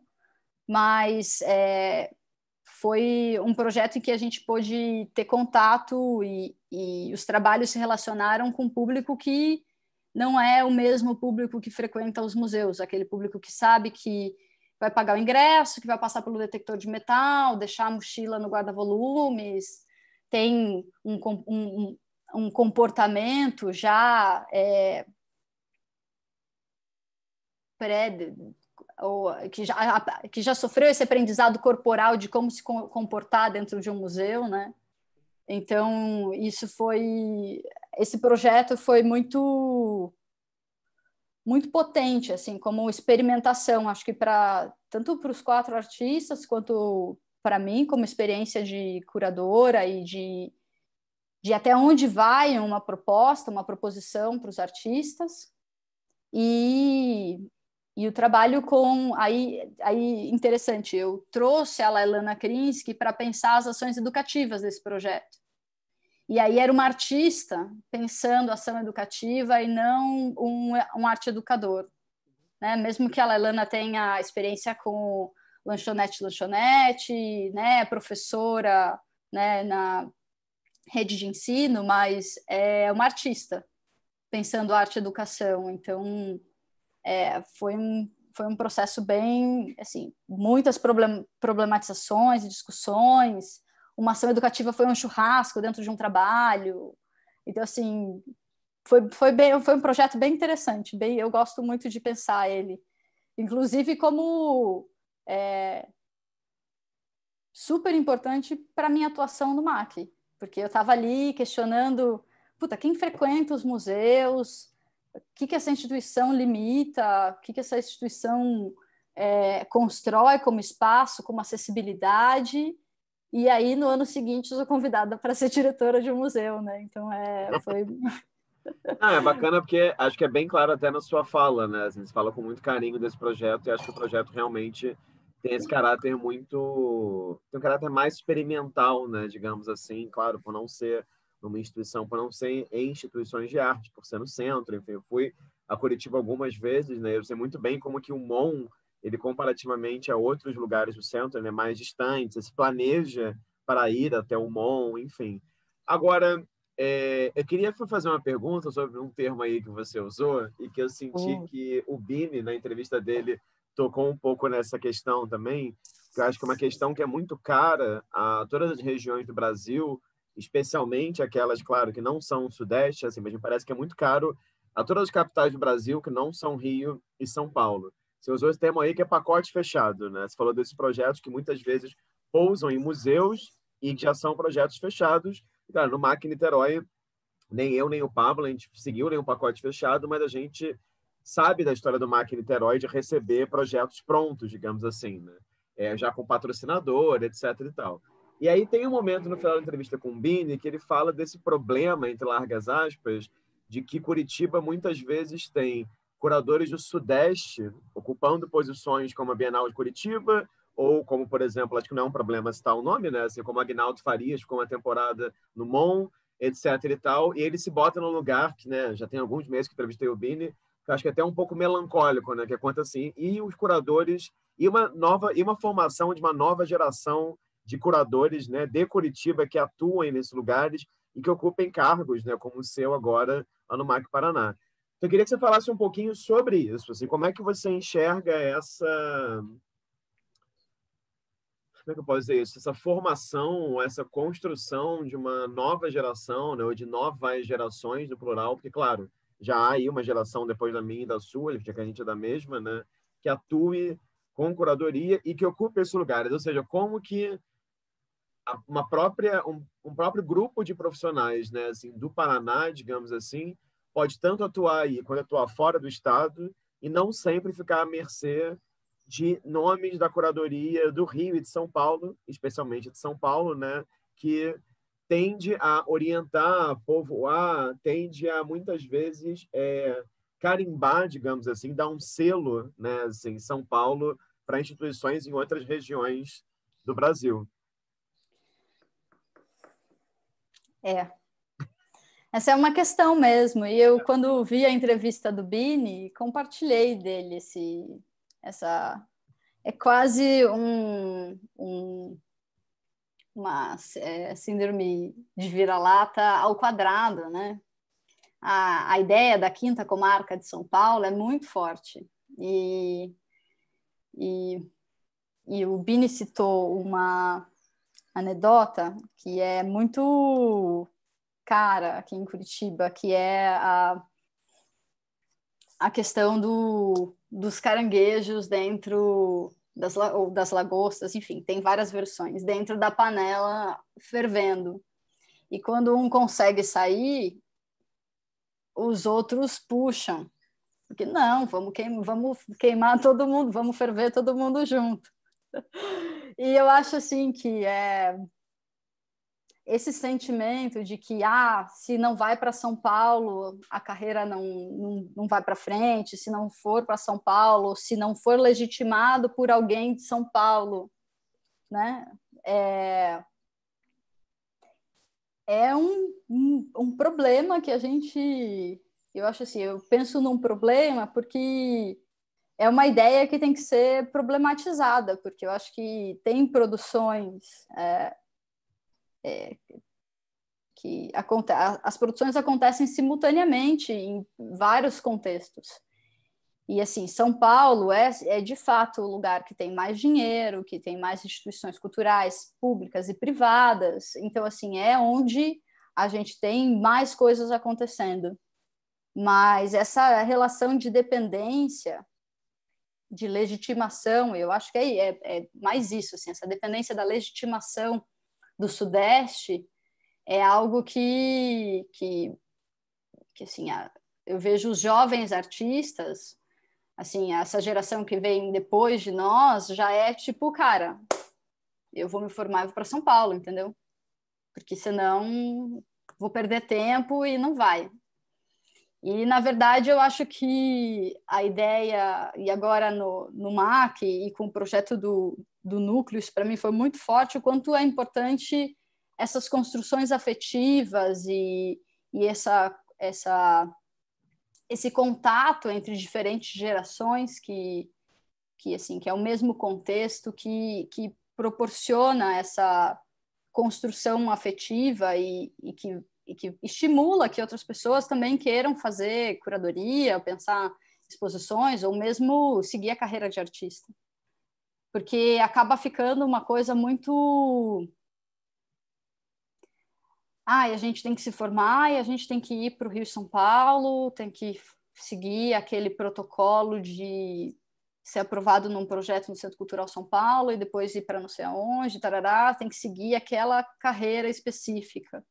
mas é, foi um projeto em que a gente pôde ter contato e, e os trabalhos se relacionaram com o público que não é o mesmo público que frequenta os museus, aquele público que sabe que vai pagar o ingresso, que vai passar pelo detector de metal, deixar a mochila no guarda-volumes, tem um, um, um, comportamento já é, pré, ou, que, já, que já sofreu esse aprendizado corporal de como se comportar dentro de um museu, né? Então, isso foi esse projeto foi muito muito potente, assim, como experimentação, acho que para tanto para os quatro artistas quanto para mim como experiência de curadora e de de até onde vai uma proposta, uma proposição para os artistas. E, e o trabalho com. Aí, aí, interessante, eu trouxe a Lailana Krinsky para pensar as ações educativas desse projeto. E aí era uma artista pensando ação educativa e não um, um arte educador. Né? Mesmo que a Lelana tenha experiência com lanchonete, lanchonete, né? É professora né? na rede de ensino, mas é uma artista pensando arte e educação. Então, é, foi, um, foi um processo bem, assim, muitas problem, problematizações e discussões, uma ação educativa foi um churrasco dentro de um trabalho. Então, assim, foi, foi, bem, foi um projeto bem interessante. Bem, eu gosto muito de pensar ele, inclusive como é, super importante para minha atuação no MAC, porque eu estava ali questionando, puta, quem frequenta os museus? O que, que essa instituição limita? O que, que essa instituição é, constrói como espaço, como acessibilidade? E aí, no ano seguinte, eu sou convidada para ser diretora de um museu, né? Então, é, foi... Ah, é bacana porque acho que é bem claro até na sua fala, né? Assim, você fala com muito carinho desse projeto e acho que o projeto realmente tem esse caráter muito... Tem um caráter mais experimental, né? Digamos assim, claro, por não ser numa instituição, por não ser em instituições de arte, por ser no centro, enfim. Eu fui a Curitiba algumas vezes, né? Eu sei muito bem como que o MON ele comparativamente a outros lugares do centro, né, mais distantes, se planeja para ir até o Mon, enfim. Agora, é, eu queria fazer uma pergunta sobre um termo aí que você usou e que eu senti hum. que o Bini, na entrevista dele, tocou um pouco nessa questão também, que eu acho que é uma questão que é muito cara a todas as regiões do Brasil, especialmente aquelas, claro, que não são o Sudeste, assim, mas me parece que é muito caro a todas as capitais do Brasil que não são Rio e São Paulo. Você usou esse termo aí que é pacote fechado, né? Você falou desses projetos que muitas vezes pousam em museus e que já são projetos fechados. Cara, no MAC Niterói, nem eu nem o Pablo, a gente seguiu nenhum pacote fechado, mas a gente sabe da história do MAC Niterói de receber projetos prontos, digamos assim, né? É, já com patrocinador, etc e tal. E aí tem um momento no final da entrevista com o Bini que ele fala desse problema, entre largas aspas, de que Curitiba muitas vezes tem curadores do Sudeste ocupando posições como a Bienal de Curitiba, ou como, por exemplo, acho que não é um problema citar o nome, né? Assim, como Agnaldo Farias com uma temporada no MON, etc e tal, e ele se bota num lugar que, né, já tem alguns meses que entrevistei o Bini, que acho que é até um pouco melancólico, né, que quanto assim, e os curadores, e uma nova, e uma formação de uma nova geração de curadores, né, de Curitiba que atuam nesses lugares e que ocupem cargos, né, como o seu agora lá no MAC Paraná. Então, eu queria que você falasse um pouquinho sobre isso. Assim, como é que você enxerga essa. Como é que eu posso dizer isso? Essa formação, essa construção de uma nova geração, né, ou de novas gerações, no plural, porque, claro, já há aí uma geração depois da minha e da sua, já que a gente é da mesma, né, que atue com curadoria e que ocupe esses lugares. Ou seja, como que uma própria um, um, próprio grupo de profissionais né assim do Paraná digamos assim pode tanto atuar aí quanto atuar fora do Estado e não sempre ficar à mercê de nomes da curadoria do Rio e de São Paulo, especialmente de São Paulo, né, que tende a orientar, povoar, tende a muitas vezes é, carimbar, digamos assim, dar um selo, né, assim, São Paulo para instituições em outras regiões do Brasil. É, essa é uma questão mesmo. E eu, quando vi a entrevista do Bini, compartilhei dele esse, essa. É quase um, um uma é, síndrome de vira-lata ao quadrado, né? A, a ideia da quinta comarca de São Paulo é muito forte. E, e, e o Bini citou uma anedota que é muito cara aqui em Curitiba, que é a, a questão do, dos caranguejos dentro das, ou das lagostas, enfim, tem várias versões, dentro da panela fervendo. E quando um consegue sair, os outros puxam. Porque não, vamos, queim, vamos queimar todo mundo, vamos ferver todo mundo junto. E eu acho assim que é, esse sentimento de que ah, se não vai para São Paulo, a carreira não, não, não vai para frente, se não for para São Paulo, se não for legitimado por alguém de São Paulo, né? É, é um, um, um problema que a gente. Eu acho assim, eu penso num problema porque é uma ideia que tem que ser problematizada, porque eu acho que tem produções. É, é, que aconte as produções acontecem simultaneamente em vários contextos. E assim, São Paulo é, é de fato o lugar que tem mais dinheiro, que tem mais instituições culturais públicas e privadas. Então, assim, é onde a gente tem mais coisas acontecendo. Mas essa relação de dependência, de legitimação, eu acho que é, é, é mais isso, assim, essa dependência da legitimação do Sudeste é algo que, que, que assim, eu vejo os jovens artistas, assim, essa geração que vem depois de nós, já é tipo, cara, eu vou me formar e vou para São Paulo, entendeu? Porque senão vou perder tempo e não vai. E, na verdade, eu acho que a ideia, e agora no, no MAC e com o projeto do, do núcleo, isso para mim foi muito forte, o quanto é importante essas construções afetivas e, e essa, essa, esse contato entre diferentes gerações que, que assim que é o mesmo contexto que, que proporciona essa construção afetiva e, e, que, e que estimula que outras pessoas também queiram fazer curadoria, pensar exposições ou mesmo seguir a carreira de artista porque acaba ficando uma coisa muito. Ah, e a gente tem que se formar, e a gente tem que ir para o Rio de São Paulo, tem que seguir aquele protocolo de ser aprovado num projeto no Centro Cultural São Paulo e depois ir para não sei aonde, tarará, tem que seguir aquela carreira específica.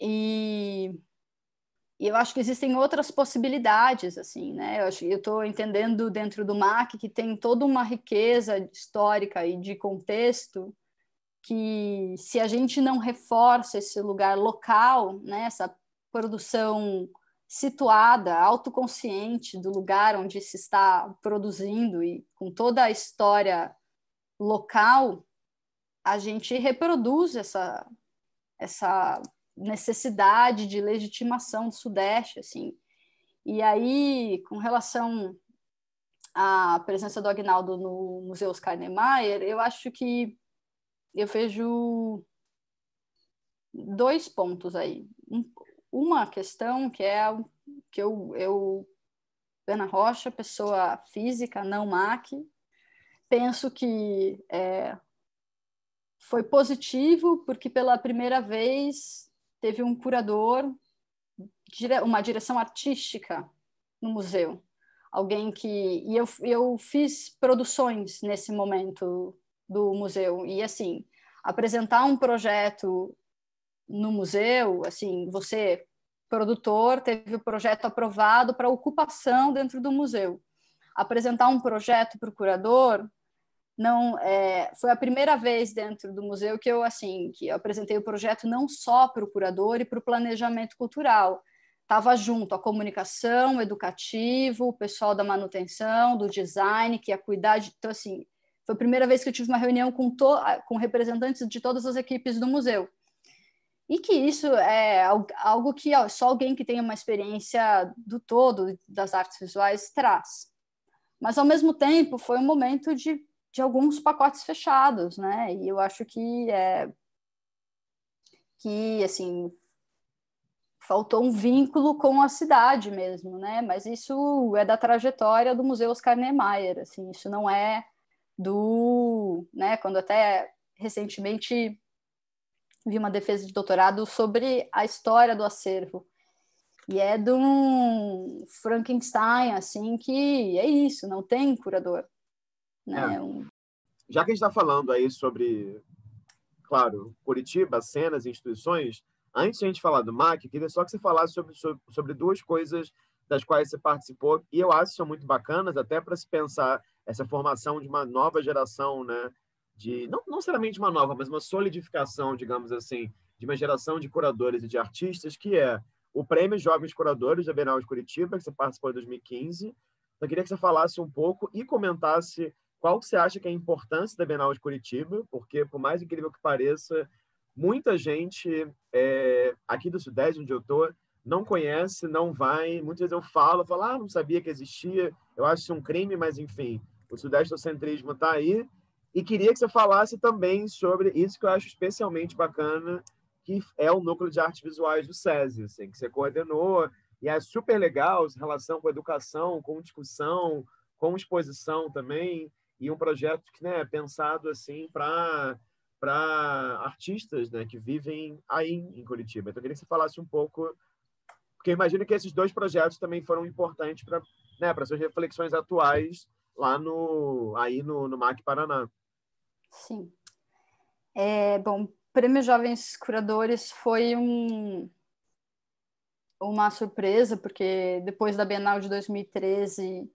E e eu acho que existem outras possibilidades, assim, né? Eu acho, eu estou entendendo dentro do MAC que tem toda uma riqueza histórica e de contexto que se a gente não reforça esse lugar local, né, essa produção situada, autoconsciente do lugar onde se está produzindo e com toda a história local, a gente reproduz essa, essa necessidade de legitimação do Sudeste, assim. E aí, com relação à presença do Agnaldo no Museu Oscar Niemeyer, eu acho que eu vejo dois pontos aí. uma questão que é que eu, eu, Ana Rocha, pessoa física, não MAC, penso que é, foi positivo porque pela primeira vez teve um curador, uma direção artística no museu. Alguém que. E eu, eu fiz produções nesse momento do museu. E, assim, apresentar um projeto no museu, assim, você, produtor, teve o projeto aprovado para ocupação dentro do museu. Apresentar um projeto para o curador não é, foi a primeira vez dentro do museu que eu assim que eu apresentei o projeto não só para o curador e para o planejamento cultural estava junto a comunicação o educativo o pessoal da manutenção do design que ia cuidar de, então assim foi a primeira vez que eu tive uma reunião com to, com representantes de todas as equipes do museu e que isso é algo que só alguém que tem uma experiência do todo das artes visuais traz mas ao mesmo tempo foi um momento de de alguns pacotes fechados, né? E eu acho que é que assim faltou um vínculo com a cidade mesmo, né? Mas isso é da trajetória do Museu Oscar Niemeyer, assim, isso não é do, né, quando até recentemente vi uma defesa de doutorado sobre a história do acervo. E é de um Frankenstein, assim, que é isso, não tem curador. É. Né? É. Um... Já que a gente está falando aí sobre, claro, Curitiba, cenas, instituições, antes de a gente falar do MAC, queria só que você falasse sobre, sobre, sobre duas coisas das quais você participou, e eu acho que são muito bacanas, até para se pensar essa formação de uma nova geração, né? De, não, não necessariamente uma nova, mas uma solidificação, digamos assim, de uma geração de curadores e de artistas, que é o Prêmio Jovens Curadores da Bienal de Curitiba, que você participou em 2015. Então, eu queria que você falasse um pouco e comentasse qual você acha que é a importância da Bienal de Curitiba? Porque, por mais incrível que pareça, muita gente é, aqui do Sudeste, onde eu estou, não conhece, não vai. Muitas vezes eu falo, falo, ah, não sabia que existia, eu acho isso um crime, mas enfim, o sudestocentrismo está aí. E queria que você falasse também sobre isso que eu acho especialmente bacana, que é o núcleo de artes visuais do SESI, assim, que você coordenou, e é super legal em relação com educação, com discussão, com exposição também e um projeto que né, é pensado assim para para artistas né, que vivem aí em Curitiba. Então, eu queria que você falasse um pouco, porque eu imagino que esses dois projetos também foram importantes para né, para suas reflexões atuais lá no aí no, no MAC Paraná. Sim. É, bom, Prêmio Jovens Curadores foi um, uma surpresa, porque depois da Bienal de 2013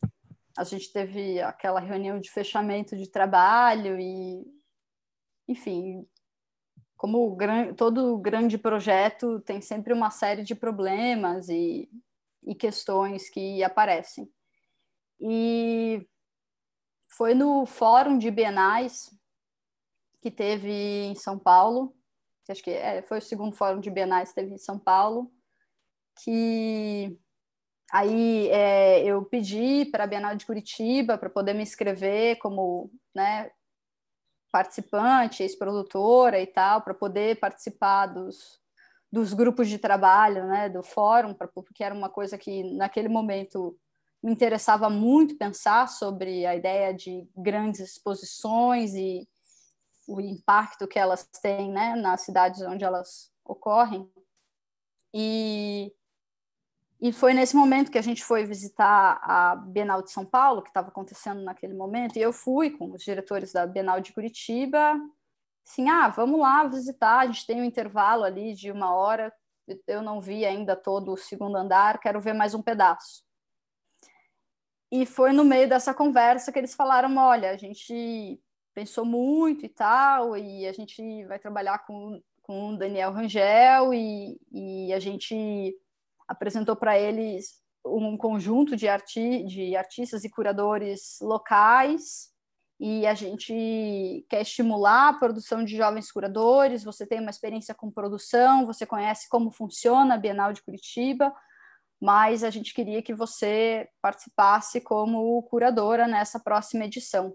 a gente teve aquela reunião de fechamento de trabalho e, enfim, como gran, todo grande projeto tem sempre uma série de problemas e, e questões que aparecem. E foi no fórum de bienais que teve em São Paulo, acho que é, foi o segundo fórum de bienais que teve em São Paulo, que Aí é, eu pedi para a Bienal de Curitiba para poder me inscrever como né, participante, ex-produtora e tal, para poder participar dos, dos grupos de trabalho, né, do fórum, pra, porque era uma coisa que naquele momento me interessava muito pensar sobre a ideia de grandes exposições e o impacto que elas têm né, nas cidades onde elas ocorrem. E e foi nesse momento que a gente foi visitar a Bienal de São Paulo, que estava acontecendo naquele momento, e eu fui com os diretores da Bienal de Curitiba, assim, ah, vamos lá visitar, a gente tem um intervalo ali de uma hora, eu não vi ainda todo o segundo andar, quero ver mais um pedaço. E foi no meio dessa conversa que eles falaram, olha, a gente pensou muito e tal, e a gente vai trabalhar com, com o Daniel Rangel, e, e a gente apresentou para eles um conjunto de, arti de artistas e curadores locais e a gente quer estimular a produção de jovens curadores. Você tem uma experiência com produção, você conhece como funciona a Bienal de Curitiba, mas a gente queria que você participasse como curadora nessa próxima edição.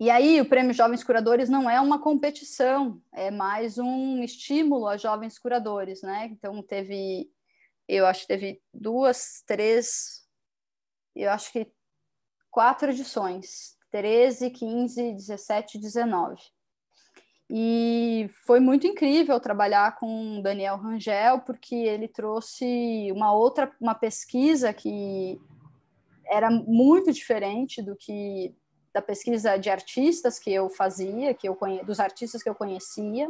E aí, o Prêmio Jovens Curadores não é uma competição, é mais um estímulo a jovens curadores, né? Então, teve eu acho que teve duas, três, eu acho que quatro edições, 13, 15, 17, 19. E foi muito incrível trabalhar com Daniel Rangel, porque ele trouxe uma outra, uma pesquisa que era muito diferente do que da pesquisa de artistas que eu fazia, que eu dos artistas que eu conhecia.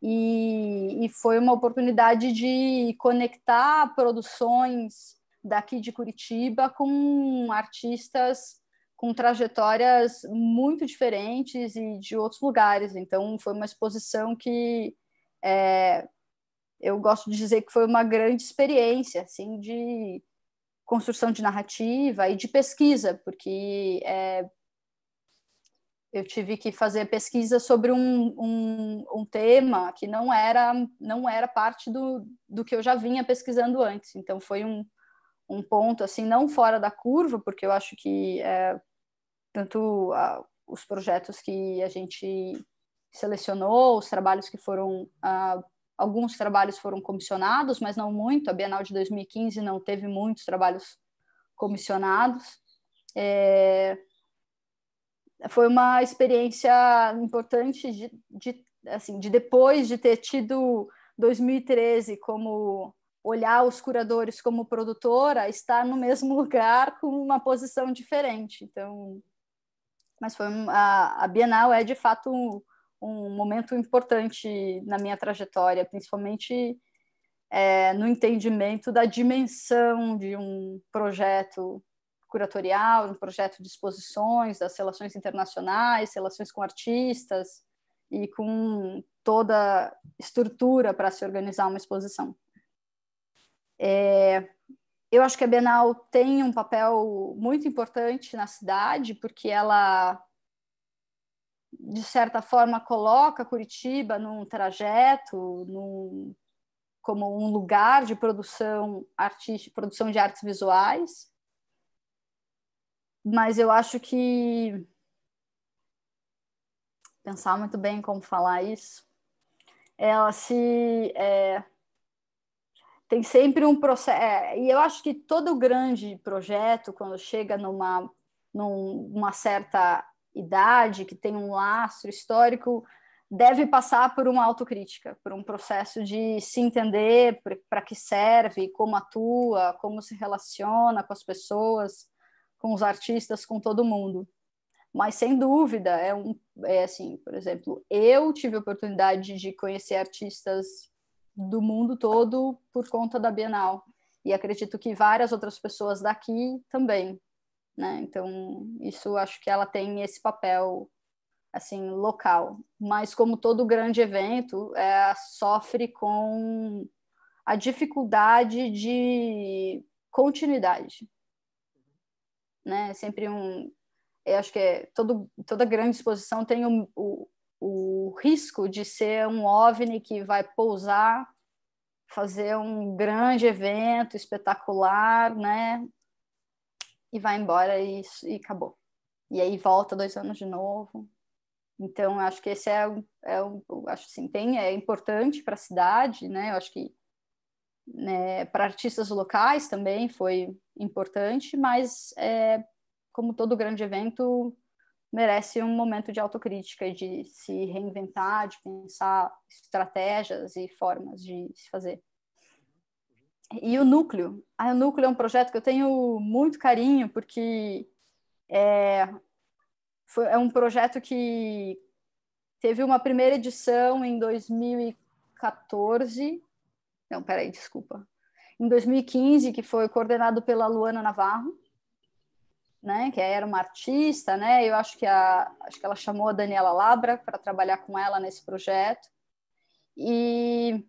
E, e foi uma oportunidade de conectar produções daqui de Curitiba com artistas com trajetórias muito diferentes e de outros lugares. Então, foi uma exposição que é, eu gosto de dizer que foi uma grande experiência, assim, de construção de narrativa e de pesquisa, porque é, eu tive que fazer pesquisa sobre um, um, um, tema que não era não era parte do, do que eu já vinha pesquisando antes. Então foi um, um ponto assim não fora da curva, porque eu acho que é, tanto a, os projetos que a gente selecionou, os trabalhos que foram a, alguns trabalhos foram comissionados, mas não muito. A Bienal de 2015 não teve muitos trabalhos comissionados. É, foi uma experiência importante de, de, assim, de depois de ter tido 2013 como olhar os curadores como produtora, estar no mesmo lugar com uma posição diferente. Então, mas foi a, a Bienal é de fato um, um, momento importante na minha trajetória, principalmente é, no entendimento da dimensão de um projeto curatorial, no projeto de exposições, das relações internacionais, relações com artistas e com toda estrutura para se organizar uma exposição. É, eu acho que a Bienal tem um papel muito importante na cidade, porque ela, de certa forma, coloca Curitiba num trajeto, num, como um lugar de produção, artística, produção de artes visuais, mas eu acho que pensar muito bem como falar isso. Ela se é, tem sempre um processo é, e eu acho que todo grande projeto quando chega numa numa certa idade que tem um lastro histórico deve passar por uma autocrítica, por um processo de se entender para que serve, como atua, como se relaciona com as pessoas com os artistas, com todo mundo. Mas sem dúvida, é um é assim, por exemplo, eu tive a oportunidade de conhecer artistas do mundo todo por conta da Bienal e acredito que várias outras pessoas daqui também, né? Então, isso acho que ela tem esse papel assim, local. Mas como todo grande evento, é, sofre com a dificuldade de continuidade né? É sempre um, eu acho que é todo, toda grande exposição tem o, o, o risco de ser um OVNI que vai pousar, fazer um grande evento espetacular, né? E vai embora e, e acabou. E aí volta dois anos de novo. Então, acho que esse é, é acho assim, tem, é importante para a cidade, né? Eu acho que né, para artistas locais também foi importante, mas é, como todo grande evento merece um momento de autocrítica, de se reinventar, de pensar estratégias e formas de se fazer. E o Núcleo. Ah, o Núcleo é um projeto que eu tenho muito carinho, porque é, foi, é um projeto que teve uma primeira edição em 2014, não, peraí, desculpa. Em 2015, que foi coordenado pela Luana Navarro, né, que era uma artista, né? Eu acho que a, acho que ela chamou a Daniela Labra para trabalhar com ela nesse projeto. E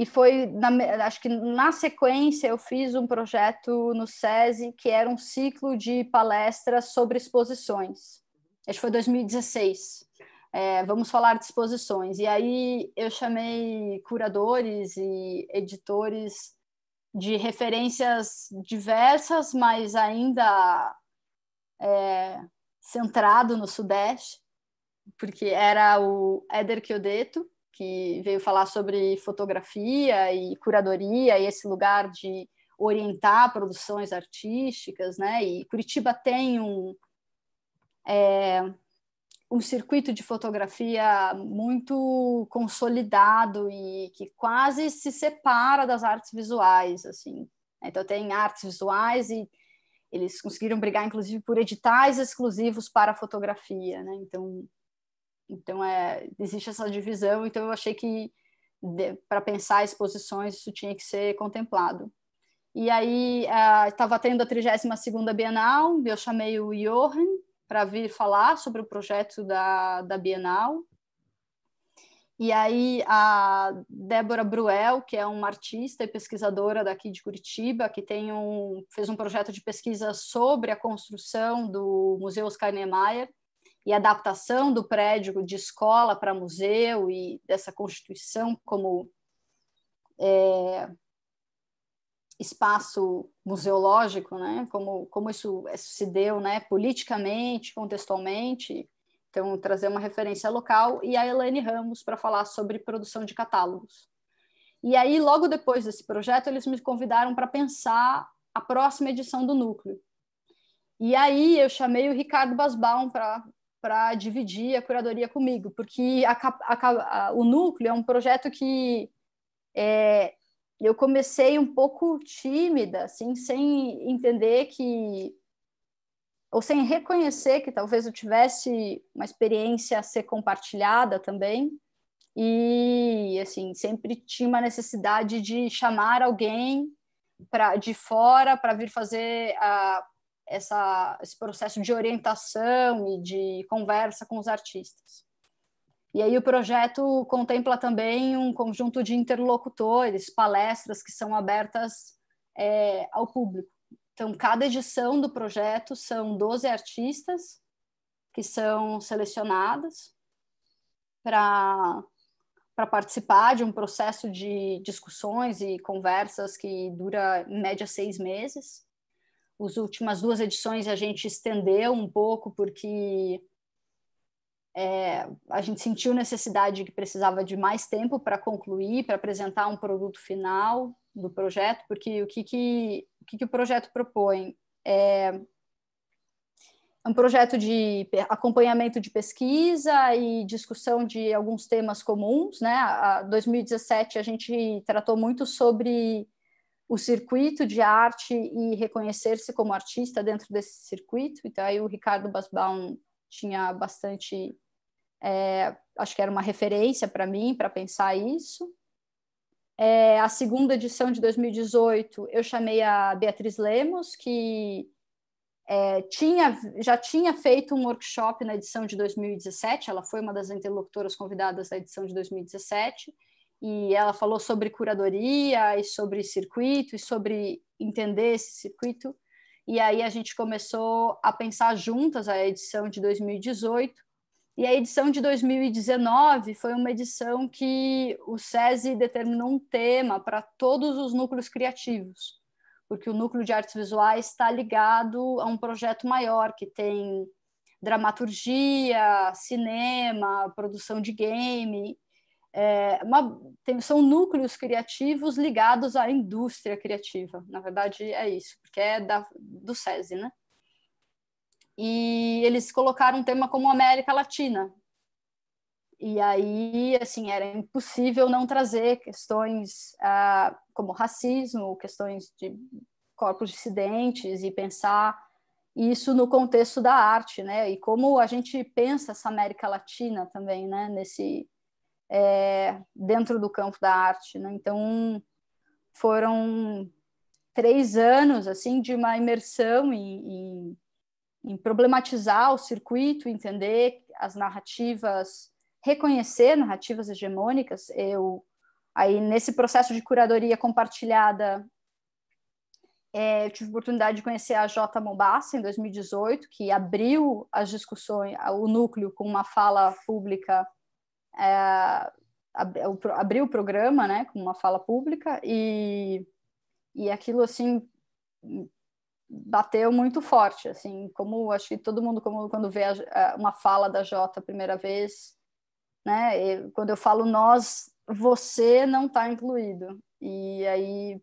e foi na, acho que na sequência eu fiz um projeto no SESI que era um ciclo de palestras sobre exposições. Acho que foi 2016 é, vamos falar de exposições. E aí eu chamei curadores e editores de referências diversas, mas ainda é, centrado no Sudeste, porque era o Éder Chiodeto, que veio falar sobre fotografia e curadoria e esse lugar de orientar produções artísticas, né? E Curitiba tem um é, um circuito de fotografia muito consolidado e que quase se separa das artes visuais, assim. Né? Então tem artes visuais e eles conseguiram brigar, inclusive, por editais exclusivos para a fotografia, né? Então, então é, existe essa divisão. Então eu achei que para pensar exposições isso tinha que ser contemplado. E aí estava ah, uh, tendo a 32ª Bienal, eu chamei o Johan, para vir falar sobre o projeto da, da Bienal. E aí a Débora Bruel, que é uma artista e pesquisadora daqui de Curitiba, que tem um, fez um projeto de pesquisa sobre a construção do Museu Oscar Niemeyer e adaptação do prédio de escola para museu e dessa constituição como é, espaço museológico, né? Como como isso, isso se deu, né? Politicamente, contextualmente. Então trazer uma referência local e a Elaine Ramos para falar sobre produção de catálogos. E aí logo depois desse projeto eles me convidaram para pensar a próxima edição do núcleo. E aí eu chamei o Ricardo Basbaum para para dividir a curadoria comigo, porque a, a, a, o núcleo é um projeto que é, eu comecei um pouco tímida, assim, sem entender que ou sem reconhecer que talvez eu tivesse uma experiência a ser compartilhada também. E assim, sempre tinha uma necessidade de chamar alguém para de fora para vir fazer essa, esse processo de orientação e de conversa com os artistas. E aí o projeto contempla também um conjunto de interlocutores, palestras que são abertas é, ao público. Então, cada edição do projeto são 12 artistas que são selecionadas para participar de um processo de discussões e conversas que dura, em média, seis meses. As últimas duas edições a gente estendeu um pouco, porque é, a gente sentiu necessidade que precisava de mais tempo para concluir, para apresentar um produto final do projeto, porque o que, que, o, que, que o projeto propõe? É, é um projeto de acompanhamento de pesquisa e discussão de alguns temas comuns. Né? A 2017 a gente tratou muito sobre o circuito de arte e reconhecer-se como artista dentro desse circuito. Então, aí o Ricardo Basbaum tinha bastante. É, acho que era uma referência para mim, para pensar isso. É, a segunda edição de 2018, eu chamei a Beatriz Lemos, que é, tinha, já tinha feito um workshop na edição de 2017, ela foi uma das interlocutoras convidadas da edição de 2017, e ela falou sobre curadoria e sobre circuito e sobre entender esse circuito e aí a gente começou a pensar juntas a edição de 2018. E a edição de 2019 foi uma edição que o SESI determinou um tema para todos os núcleos criativos, porque o núcleo de artes visuais está ligado a um projeto maior que tem dramaturgia, cinema, produção de game, é, uma, tem, são núcleos criativos ligados à indústria criativa. Na verdade, é isso, porque é da, do SESI, né? E eles colocaram um tema como América Latina. E aí, assim, era impossível não trazer questões ah, como racismo, questões de corpos dissidentes e pensar isso no contexto da arte, né? E como a gente pensa essa América Latina também, né? Nesse é, dentro do campo da arte. Né? Então, foram três anos assim de uma imersão em, em, em problematizar o circuito, entender as narrativas, reconhecer narrativas hegemônicas. Eu aí nesse processo de curadoria compartilhada é, eu tive a oportunidade de conhecer a J. Mombassa em 2018, que abriu as discussões, o núcleo com uma fala pública é, abriu o programa, né, com uma fala pública e, e aquilo, assim, bateu muito forte, assim, como acho que todo mundo, como quando vê a, a, uma fala da Jota a primeira vez, né, e, quando eu falo nós, você não está incluído, e aí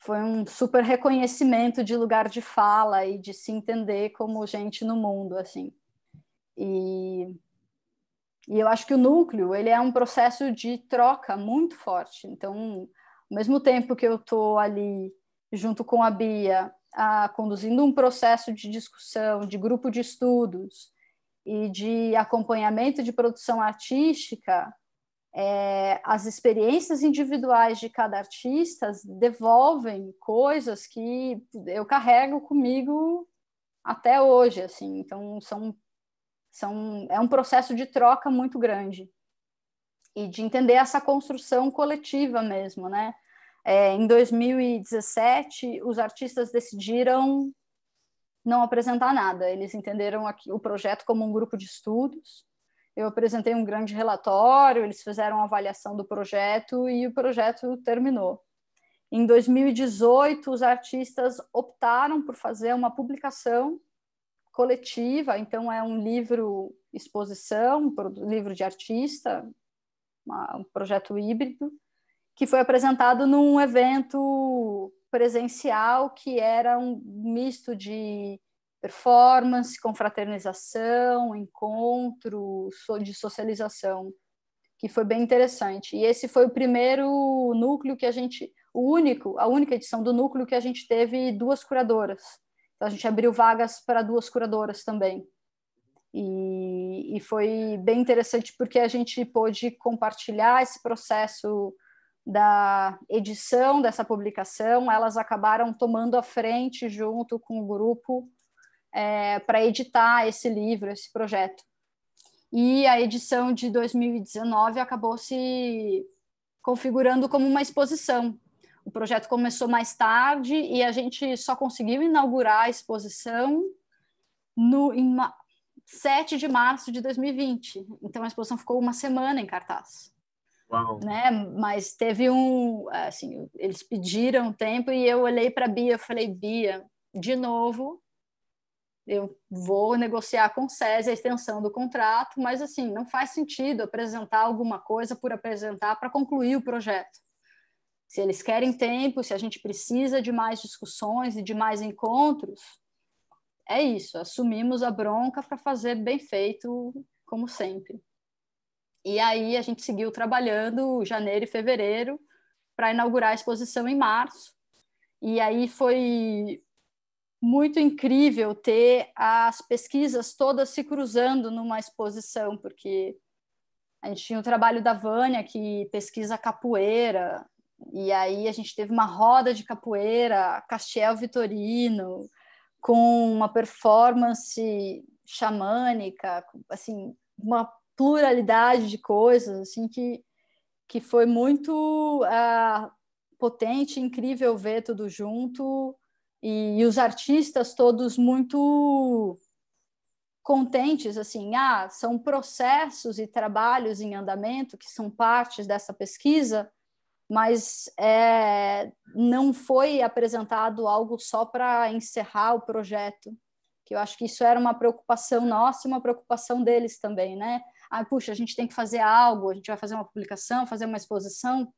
foi um super reconhecimento de lugar de fala e de se entender como gente no mundo, assim, e e eu acho que o núcleo ele é um processo de troca muito forte. Então, ao mesmo tempo que eu estou ali junto com a Bia, a, conduzindo um processo de discussão, de grupo de estudos e de acompanhamento de produção artística, é, as experiências individuais de cada artista devolvem coisas que eu carrego comigo até hoje, assim. Então, são são, é um processo de troca muito grande e de entender essa construção coletiva mesmo, né? É, em 2017, os artistas decidiram não apresentar nada. Eles entenderam aqui, o projeto como um grupo de estudos. Eu apresentei um grande relatório, eles fizeram uma avaliação do projeto e o projeto terminou. Em 2018, os artistas optaram por fazer uma publicação coletiva, então é um livro exposição, um livro de artista, uma, um projeto híbrido, que foi apresentado num evento presencial que era um misto de performance, confraternização, encontro de socialização, que foi bem interessante. E esse foi o primeiro núcleo que a gente, o único, a única edição do núcleo que a gente teve duas curadoras então, a gente abriu vagas para duas curadoras também. E, e, foi bem interessante porque a gente pôde compartilhar esse processo da edição dessa publicação. Elas acabaram tomando a frente junto com o grupo é, para editar esse livro, esse projeto. E a edição de 2019 acabou se configurando como uma exposição o projeto começou mais tarde e a gente só conseguiu inaugurar a exposição no em 7 de março de 2020. Então a exposição ficou uma semana em cartaz. Uau. Né? Mas teve um, é, assim, eles pediram tempo e eu olhei para Bia, e falei Bia, de novo, eu vou negociar com o SESI a extensão do contrato, mas assim, não faz sentido apresentar alguma coisa por apresentar para concluir o projeto se eles querem tempo, se a gente precisa de mais discussões e de mais encontros, é isso, assumimos a bronca para fazer bem feito, como sempre. E aí a gente seguiu trabalhando janeiro e fevereiro para inaugurar a exposição em março. E aí foi muito incrível ter as pesquisas todas se cruzando numa exposição, porque a gente tinha o trabalho da Vânia, que pesquisa capoeira, e aí a gente teve uma roda de capoeira, Castiel Vitorino, com uma performance xamânica, assim, uma pluralidade de coisas, assim, que, que foi muito uh, potente, incrível ver tudo junto, e, e os artistas todos muito contentes, assim, ah, são processos e trabalhos em andamento que são partes dessa pesquisa, mas é, não foi apresentado algo só para encerrar o projeto, que eu acho que isso era uma preocupação nossa e uma preocupação deles também, né? Ah, puxa, a gente tem que fazer algo, a gente vai fazer uma publicação, fazer uma exposição,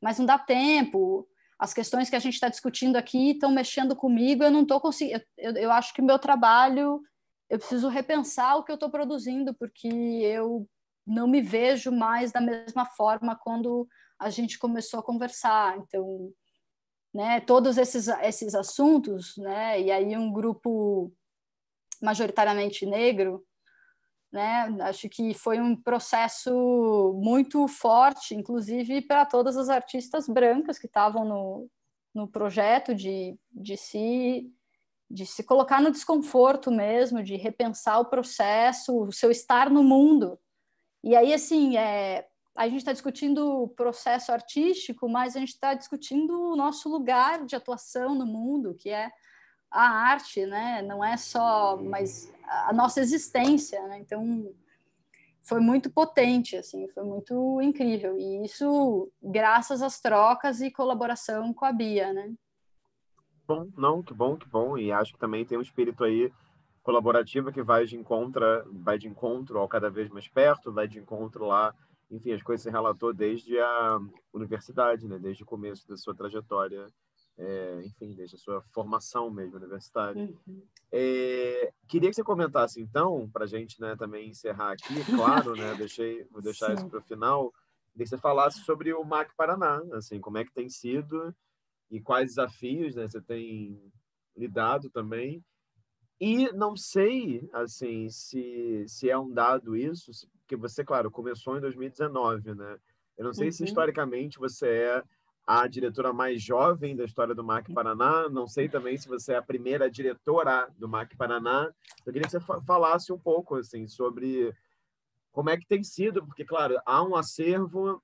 mas não dá tempo. As questões que a gente está discutindo aqui estão mexendo comigo, eu não estou conseguindo. Eu, eu acho que o meu trabalho, eu preciso repensar o que eu estou produzindo, porque eu não me vejo mais da mesma forma quando a gente começou a conversar. Então, né, todos esses, esses assuntos, né, e aí um grupo majoritariamente negro, né, acho que foi um processo muito forte, inclusive para todas as artistas brancas que estavam no, no projeto de, de se de se colocar no desconforto mesmo, de repensar o processo, o seu estar no mundo. E aí, assim, é, a gente está discutindo o processo artístico, mas a gente está discutindo o nosso lugar de atuação no mundo, que é a arte, né? Não é só, uhum. mas a nossa existência, né? Então foi muito potente, assim, foi muito incrível. E isso graças às trocas e colaboração com a Bia, né? Bom, não, que bom, que bom. E acho que também tem um espírito aí colaborativo que vai de encontro, vai de encontro ao cada vez mais perto, vai de encontro lá enfim, as coisas que você relatou desde a universidade, né? desde o começo da sua trajetória, é, enfim, desde a sua formação mesmo universitária. Uhum. É, queria que você comentasse, então, para a gente né, também encerrar aqui, claro, né? Deixei, vou deixar Sim. isso para o final, queria que você falasse sobre o MAC Paraná, assim, como é que tem sido e quais desafios né, você tem lidado também. E não sei, assim, se, se é um dado isso, se, porque você, claro, começou em 2019, né? Eu não sei uhum. se historicamente você é a diretora mais jovem da história do MAC Paraná, não sei também se você é a primeira diretora do MAC Paraná. Eu queria que você falasse um pouco assim sobre como é que tem sido, porque claro, há um acervo,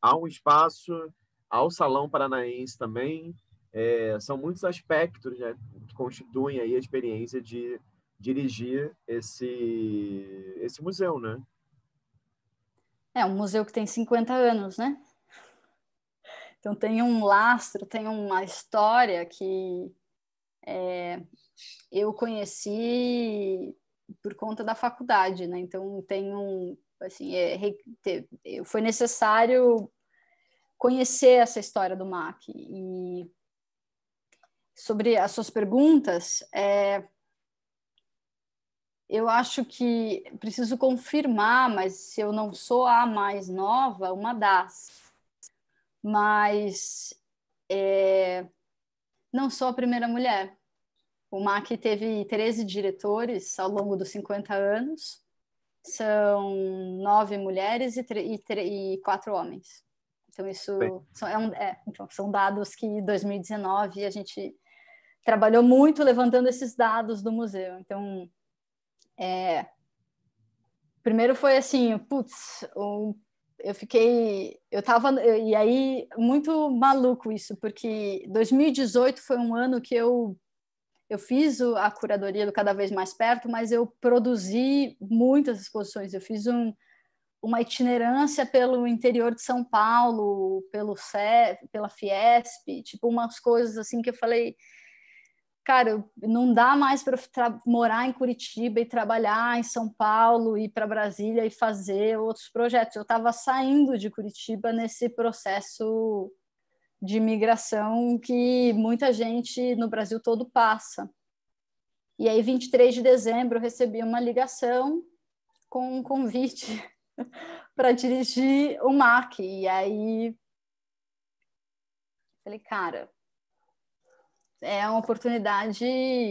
há um espaço, há o Salão Paranaense também. É, são muitos aspectos né, que constituem aí a experiência de dirigir esse esse museu, né? É um museu que tem 50 anos, né? Então tem um lastro, tem uma história que é, eu conheci por conta da faculdade, né? Então tem um assim, é, é, foi necessário conhecer essa história do MAC e sobre as suas perguntas, é, eu acho que preciso confirmar, mas se eu não sou a mais nova, uma das. Mas é, não sou a primeira mulher. O MAC teve 13 diretores ao longo dos 50 anos, são nove mulheres e, e, e quatro homens. Então, isso são, é um, é, então, são dados que em 2019 a gente trabalhou muito levantando esses dados do museu. Então, é... Primeiro foi assim, putz, um... eu fiquei. Eu tava. E aí, muito maluco isso, porque 2018 foi um ano que eu. Eu fiz a curadoria do Cada Vez Mais Perto, mas eu produzi muitas exposições. Eu fiz um, uma itinerância pelo interior de São Paulo, pelo CEF, pela Fiesp, tipo umas coisas assim que eu falei, cara, não dá mais para morar em Curitiba e trabalhar em São Paulo, ir para Brasília e fazer outros projetos. Eu estava saindo de Curitiba nesse processo de migração que muita gente no Brasil todo passa. E aí, 23 de dezembro, eu recebi uma ligação com um convite para dirigir o MAC. E aí, falei, cara, é uma oportunidade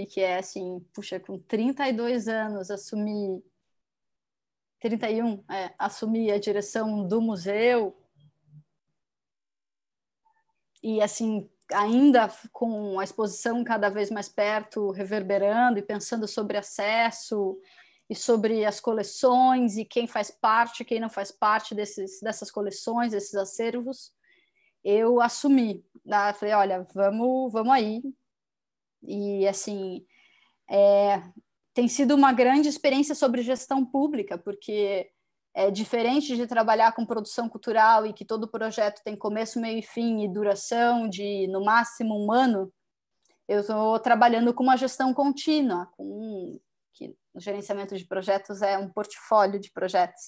que é assim, puxa, com 32 anos assumir 31, é, assumir a direção do museu e assim ainda com a exposição cada vez mais perto, reverberando e pensando sobre acesso e sobre as coleções e quem faz parte, quem não faz parte desses, dessas coleções, desses acervos, eu assumi. Né? Falei, olha, vamos, vamos aí, e, assim, é, tem sido uma grande experiência sobre gestão pública, porque é diferente de trabalhar com produção cultural e que todo projeto tem começo, meio e fim e duração de, no máximo, um ano. Eu estou trabalhando com uma gestão contínua, com um, que o gerenciamento de projetos é um portfólio de projetos.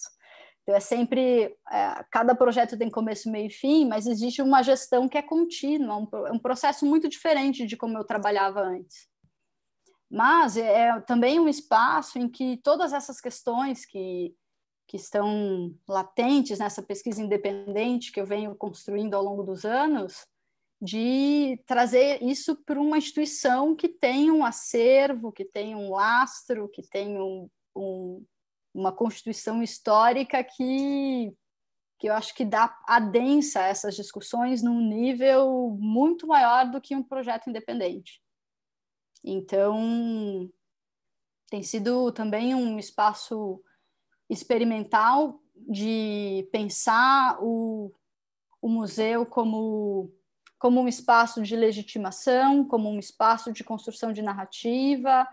Então, é sempre. É, cada projeto tem começo, meio e fim, mas existe uma gestão que é contínua, um, é um processo muito diferente de como eu trabalhava antes. Mas é, é também um espaço em que todas essas questões que, que estão latentes nessa pesquisa independente que eu venho construindo ao longo dos anos, de trazer isso para uma instituição que tem um acervo, que tem um lastro, que tem um, um uma constituição histórica que, que eu acho que dá adensa essas discussões num nível muito maior do que um projeto independente. Então, tem sido também um espaço experimental de pensar o, o museu como, como um espaço de legitimação, como um espaço de construção de narrativa,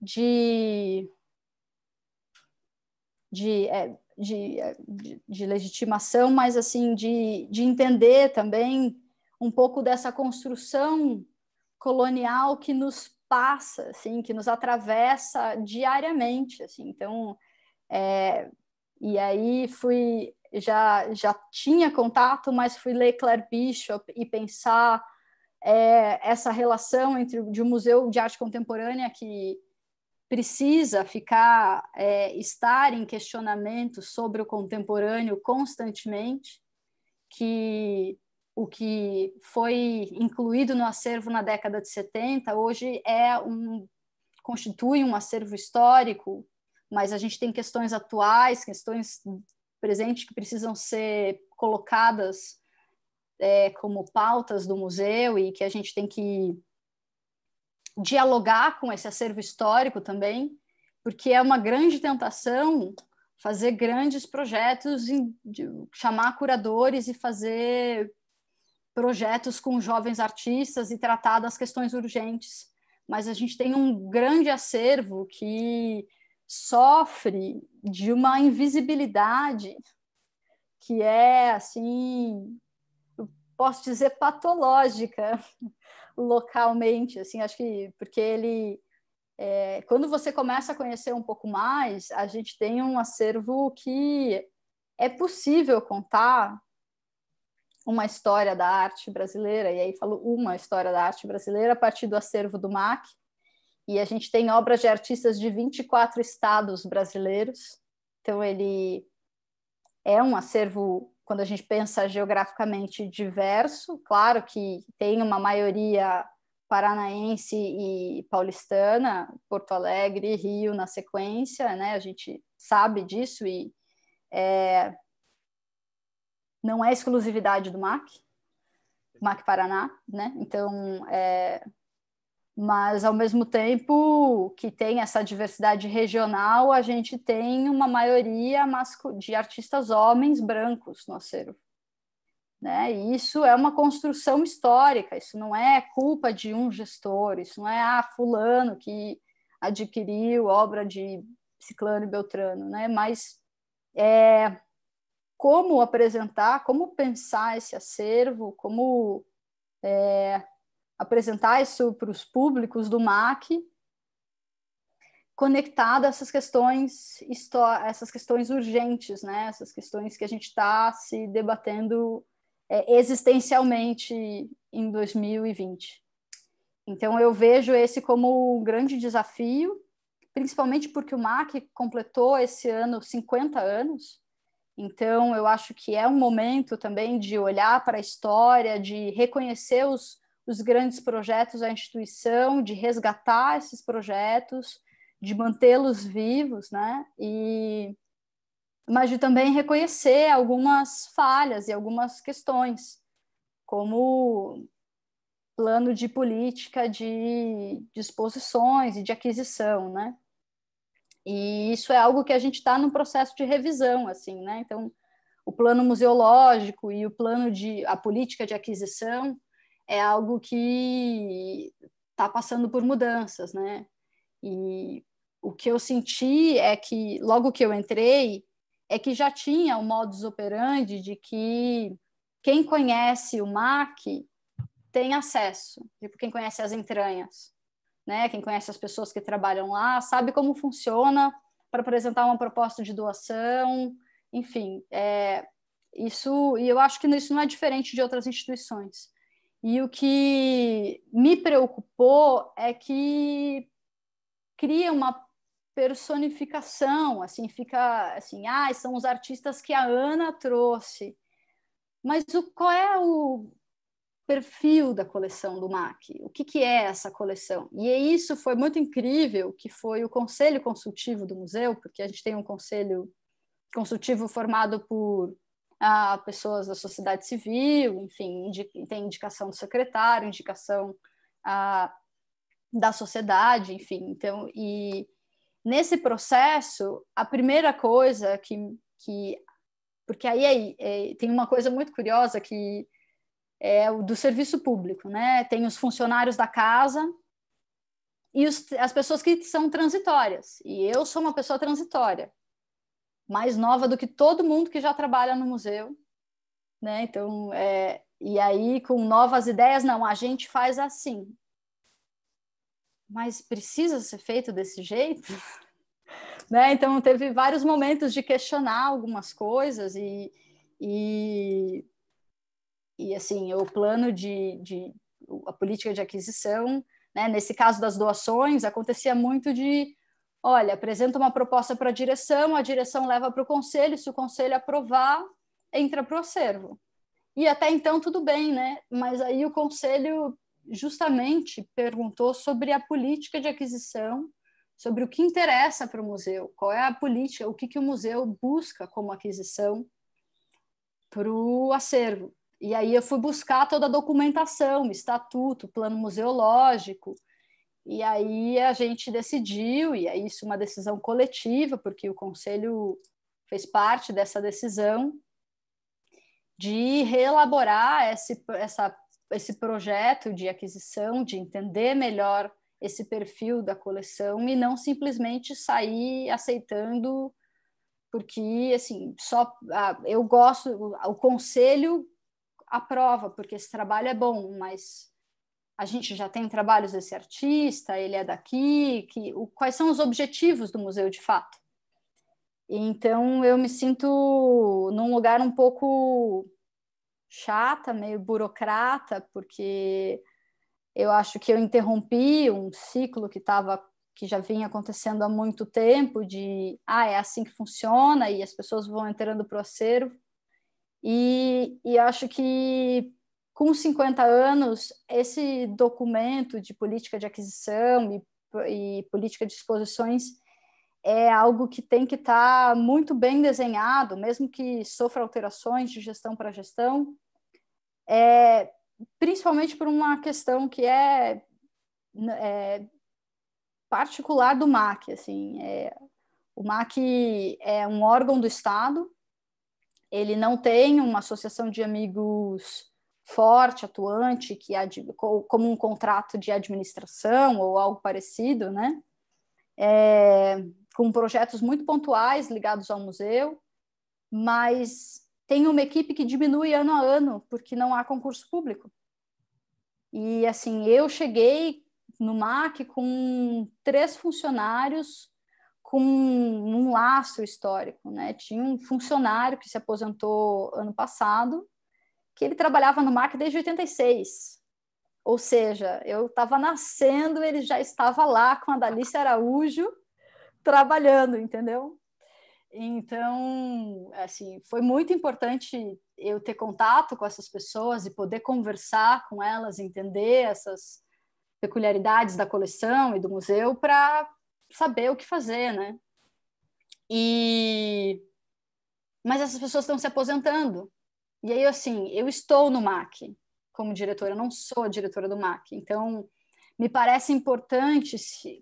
de de, é, de, é, de, de legitimação, mas assim de, de entender também um pouco dessa construção colonial que nos passa, assim, que nos atravessa diariamente, assim. Então, é, e aí fui já já tinha contato, mas fui ler Claire Bishop e pensar é, essa relação entre de um museu de arte contemporânea que precisa ficar, é, estar em questionamento sobre o contemporâneo constantemente, que o que foi incluído no acervo na década de 70 hoje é um constitui um acervo histórico, mas a gente tem questões atuais, questões presentes que precisam ser colocadas é, como pautas do museu e que a gente tem que dialogar com esse acervo histórico também, porque é uma grande tentação fazer grandes projetos, chamar curadores e fazer projetos com jovens artistas e tratar das questões urgentes. Mas a gente tem um grande acervo que sofre de uma invisibilidade que é assim, eu posso dizer patológica, localmente, assim, acho que porque ele é, quando você começa a conhecer um pouco mais, a gente tem um acervo que é possível contar uma história da arte brasileira, e aí falo uma história da arte brasileira a partir do acervo do MAC, e a gente tem obras de artistas de 24 estados brasileiros, então ele é um acervo quando a gente pensa geograficamente diverso, claro que tem uma maioria paranaense e paulistana, Porto Alegre, Rio na sequência, né? A gente sabe disso e é, não é exclusividade do MAC, MAC Paraná, né? Então, é, mas ao mesmo tempo que tem essa diversidade regional, a gente tem uma maioria de artistas homens brancos no acervo. Né? E isso é uma construção histórica, isso não é culpa de um gestor, isso não é ah, fulano que adquiriu obra de Ciclano e Beltrano, né? mas é, como apresentar, como pensar esse acervo, como é, apresentar isso para os públicos do MAC, conectado a essas questões, essas questões urgentes, né? essas questões que a gente está se debatendo é, existencialmente em 2020. Então, eu vejo esse como um grande desafio, principalmente porque o MAC completou esse ano 50 anos. Então, eu acho que é um momento também de olhar para a história, de reconhecer os, os grandes projetos da instituição, de resgatar esses projetos, de mantê-los vivos, né? E mas de também reconhecer algumas falhas e algumas questões, como plano de política de disposições e de aquisição, né? E isso é algo que a gente está no processo de revisão, assim, né? Então, o plano museológico e o plano de a política de aquisição é algo que está passando por mudanças, né? E o que eu senti é que logo que eu entrei é que já tinha o modus operandi de que quem conhece o MAC tem acesso, tipo quem conhece as entranhas, né? Quem conhece as pessoas que trabalham lá sabe como funciona para apresentar uma proposta de doação, enfim, é, isso e eu acho que isso não é diferente de outras instituições. E o que me preocupou é que cria uma personificação, assim, fica assim, ah, são os artistas que a Ana trouxe. Mas o, qual é o perfil da coleção do MAC? O que, que é essa coleção? E é isso foi muito incrível, que foi o conselho consultivo do museu, porque a gente tem um conselho consultivo formado por a pessoas da sociedade civil, enfim, tem indicação do secretário, indicação a, da sociedade, enfim. Então, e nesse processo, a primeira coisa que. que porque aí aí é, tem uma coisa muito curiosa que é o do serviço público, né? Tem os funcionários da casa e os, as pessoas que são transitórias. E eu sou uma pessoa transitória mais nova do que todo mundo que já trabalha no museu, né? Então, é, e aí com novas ideias, não, a gente faz assim. Mas precisa ser feito desse jeito? né? Então, teve vários momentos de questionar algumas coisas e, e, e assim, o plano de, de a política de aquisição, né? nesse caso das doações, acontecia muito de olha, apresenta uma proposta para a direção, a direção leva para o conselho, se o conselho aprovar, entra para o acervo. E até então tudo bem, né? Mas aí o conselho justamente perguntou sobre a política de aquisição, sobre o que interessa para o museu, qual é a política, o que, que o museu busca como aquisição para o acervo. E aí eu fui buscar toda a documentação, estatuto, plano museológico, e aí a gente decidiu, e é isso uma decisão coletiva, porque o conselho fez parte dessa decisão, de reelaborar esse, essa, esse projeto de aquisição, de entender melhor esse perfil da coleção e não simplesmente sair aceitando porque assim só eu gosto o conselho aprova porque esse trabalho é bom mas a gente já tem trabalhos desse artista, ele é daqui, que, o, quais são os objetivos do museu de fato. Então eu me sinto num lugar um pouco chata, meio burocrata, porque eu acho que eu interrompi um ciclo que estava que já vinha acontecendo há muito tempo de ah é assim que funciona e as pessoas vão entrando para o acervo e, e acho que com 50 anos, esse documento de política de aquisição e, e política de exposições é algo que tem que estar tá muito bem desenhado, mesmo que sofra alterações de gestão para gestão, é, principalmente por uma questão que é, é particular do MAC. Assim, é, o MAC é um órgão do Estado, ele não tem uma associação de amigos forte, atuante, que como um contrato de administração ou algo parecido, né? É, com projetos muito pontuais ligados ao museu, mas tem uma equipe que diminui ano a ano porque não há concurso público. E assim, eu cheguei no MAC com três funcionários com um laço histórico, né? Tinha um funcionário que se aposentou ano passado, que ele trabalhava no MAC desde 86. Ou seja, eu estava nascendo, ele já estava lá com a Dalícia Araújo trabalhando, entendeu? Então, assim, foi muito importante eu ter contato com essas pessoas e poder conversar com elas, entender essas peculiaridades da coleção e do museu para saber o que fazer, né? E mas essas pessoas estão se aposentando. E aí, assim, eu estou no MAC como diretora, eu não sou a diretora do MAC. Então, me parece importante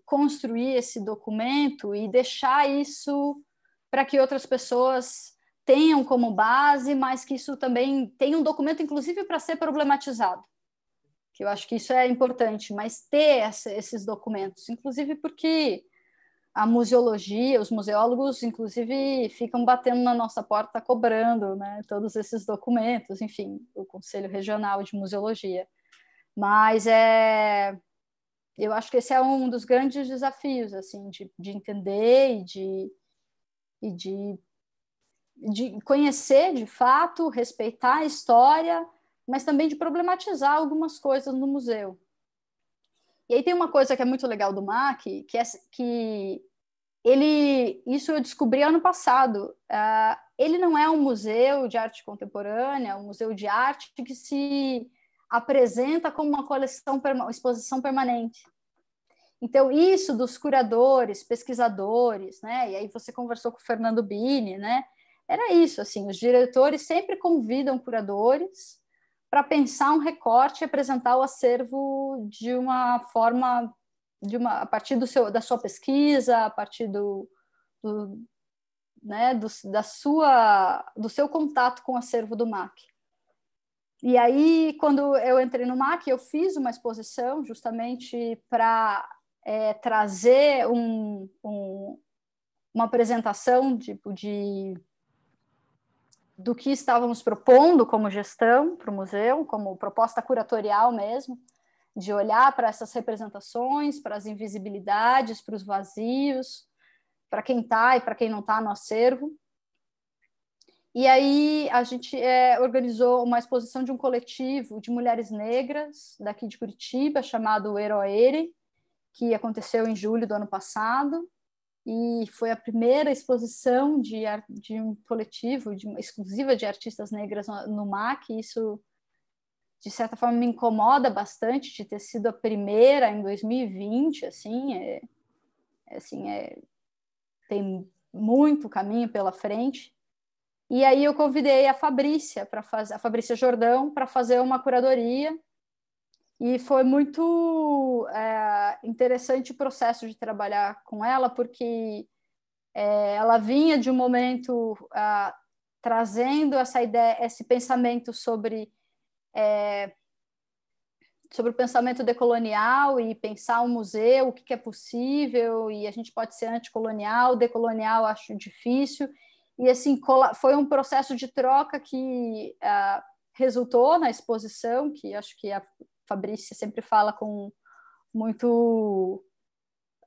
construir esse documento e deixar isso para que outras pessoas tenham como base, mas que isso também tenha um documento, inclusive, para ser problematizado. Que eu acho que isso é importante, mas ter essa, esses documentos, inclusive porque a museologia, os museólogos, inclusive, ficam batendo na nossa porta cobrando né, todos esses documentos, enfim, o Conselho Regional de Museologia. Mas é, eu acho que esse é um dos grandes desafios, assim, de, de entender e de, e de, de conhecer de fato, respeitar a história, mas também de problematizar algumas coisas no museu. E aí tem uma coisa que é muito legal do Mac, que é que ele, isso eu descobri ano passado, uh, ele não é um museu de arte contemporânea, é um museu de arte que se apresenta como uma coleção, uma exposição permanente. Então, isso dos curadores, pesquisadores, né? E aí você conversou com o Fernando Bini, né? Era isso, assim, os diretores sempre convidam curadores para pensar um recorte e apresentar o acervo de uma forma, de uma, a partir do seu, da sua pesquisa, a partir do, do né, do, da sua, do seu contato com o acervo do MAC. E aí, quando eu entrei no MAC, eu fiz uma exposição justamente para é, trazer um, um, uma apresentação tipo de, de do que estávamos propondo como gestão para o museu, como proposta curatorial mesmo, de olhar para essas representações, para as invisibilidades, para os vazios, para quem está e para quem não está no acervo. E aí a gente é, organizou uma exposição de um coletivo de mulheres negras daqui de Curitiba, chamado Heroere, que aconteceu em julho do ano passado e foi a primeira exposição de, de um coletivo de, exclusiva de artistas negras no, no MAC. Isso, de certa forma, me incomoda bastante de ter sido a primeira em 2020. Assim, é, é, assim é, tem muito caminho pela frente. E aí eu convidei a Fabrícia para fazer, a Fabrícia Jordão para fazer uma curadoria e foi muito é, interessante o processo de trabalhar com ela, porque é, ela vinha de um momento ah, trazendo essa ideia, esse pensamento sobre eh, sobre o pensamento decolonial e pensar o um museu, o que, que, é possível, e a gente pode ser anticolonial, decolonial acho difícil. E assim, foi um processo de troca que uh, resultou na exposição, que acho que a, Fabrícia sempre fala com muito.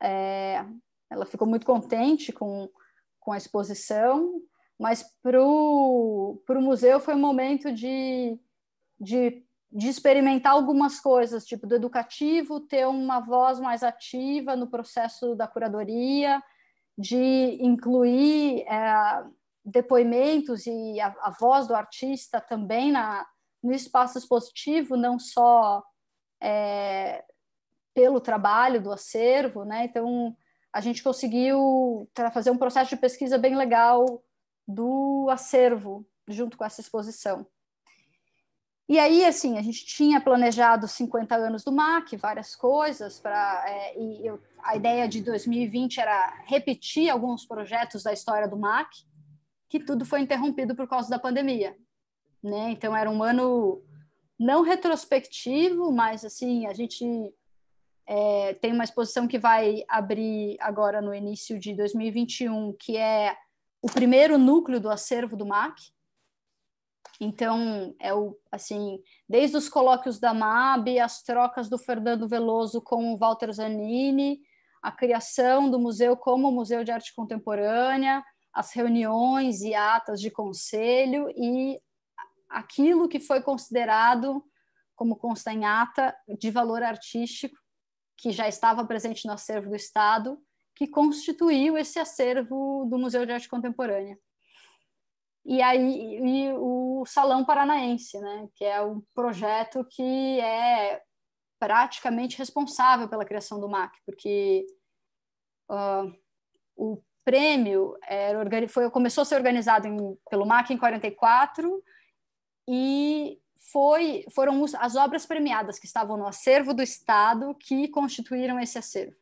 É, ela ficou muito contente com, com a exposição, mas para o museu foi um momento de, de, de experimentar algumas coisas, tipo do educativo, ter uma voz mais ativa no processo da curadoria, de incluir é, depoimentos e a, a voz do artista também na, no espaço expositivo, não só é, pelo trabalho do acervo, né? Então, a gente conseguiu fazer um processo de pesquisa bem legal do acervo junto com essa exposição. E aí, assim, a gente tinha planejado 50 anos do MAC, várias coisas, para é, e eu, a ideia de 2020 era repetir alguns projetos da história do MAC, que tudo foi interrompido por causa da pandemia né? Então era um ano não retrospectivo, mas assim a gente é, tem uma exposição que vai abrir agora no início de 2021, que é o primeiro núcleo do acervo do MAC. Então, é o assim, desde os colóquios da MAB, as trocas do Fernando Veloso com o Walter Zanini, a criação do museu como Museu de Arte Contemporânea, as reuniões e atas de conselho e aquilo que foi considerado como ata de valor artístico, que já estava presente no acervo do Estado, que constituiu esse acervo do Museu de Arte Contemporânea. E aí e o Salão Paranaense, né, que é o projeto que é praticamente responsável pela criação do MAC, porque uh, o prêmio era, foi, começou a ser organizado em, pelo MAC em 44, e foi, foram as obras premiadas que estavam no acervo do Estado que constituíram esse acervo.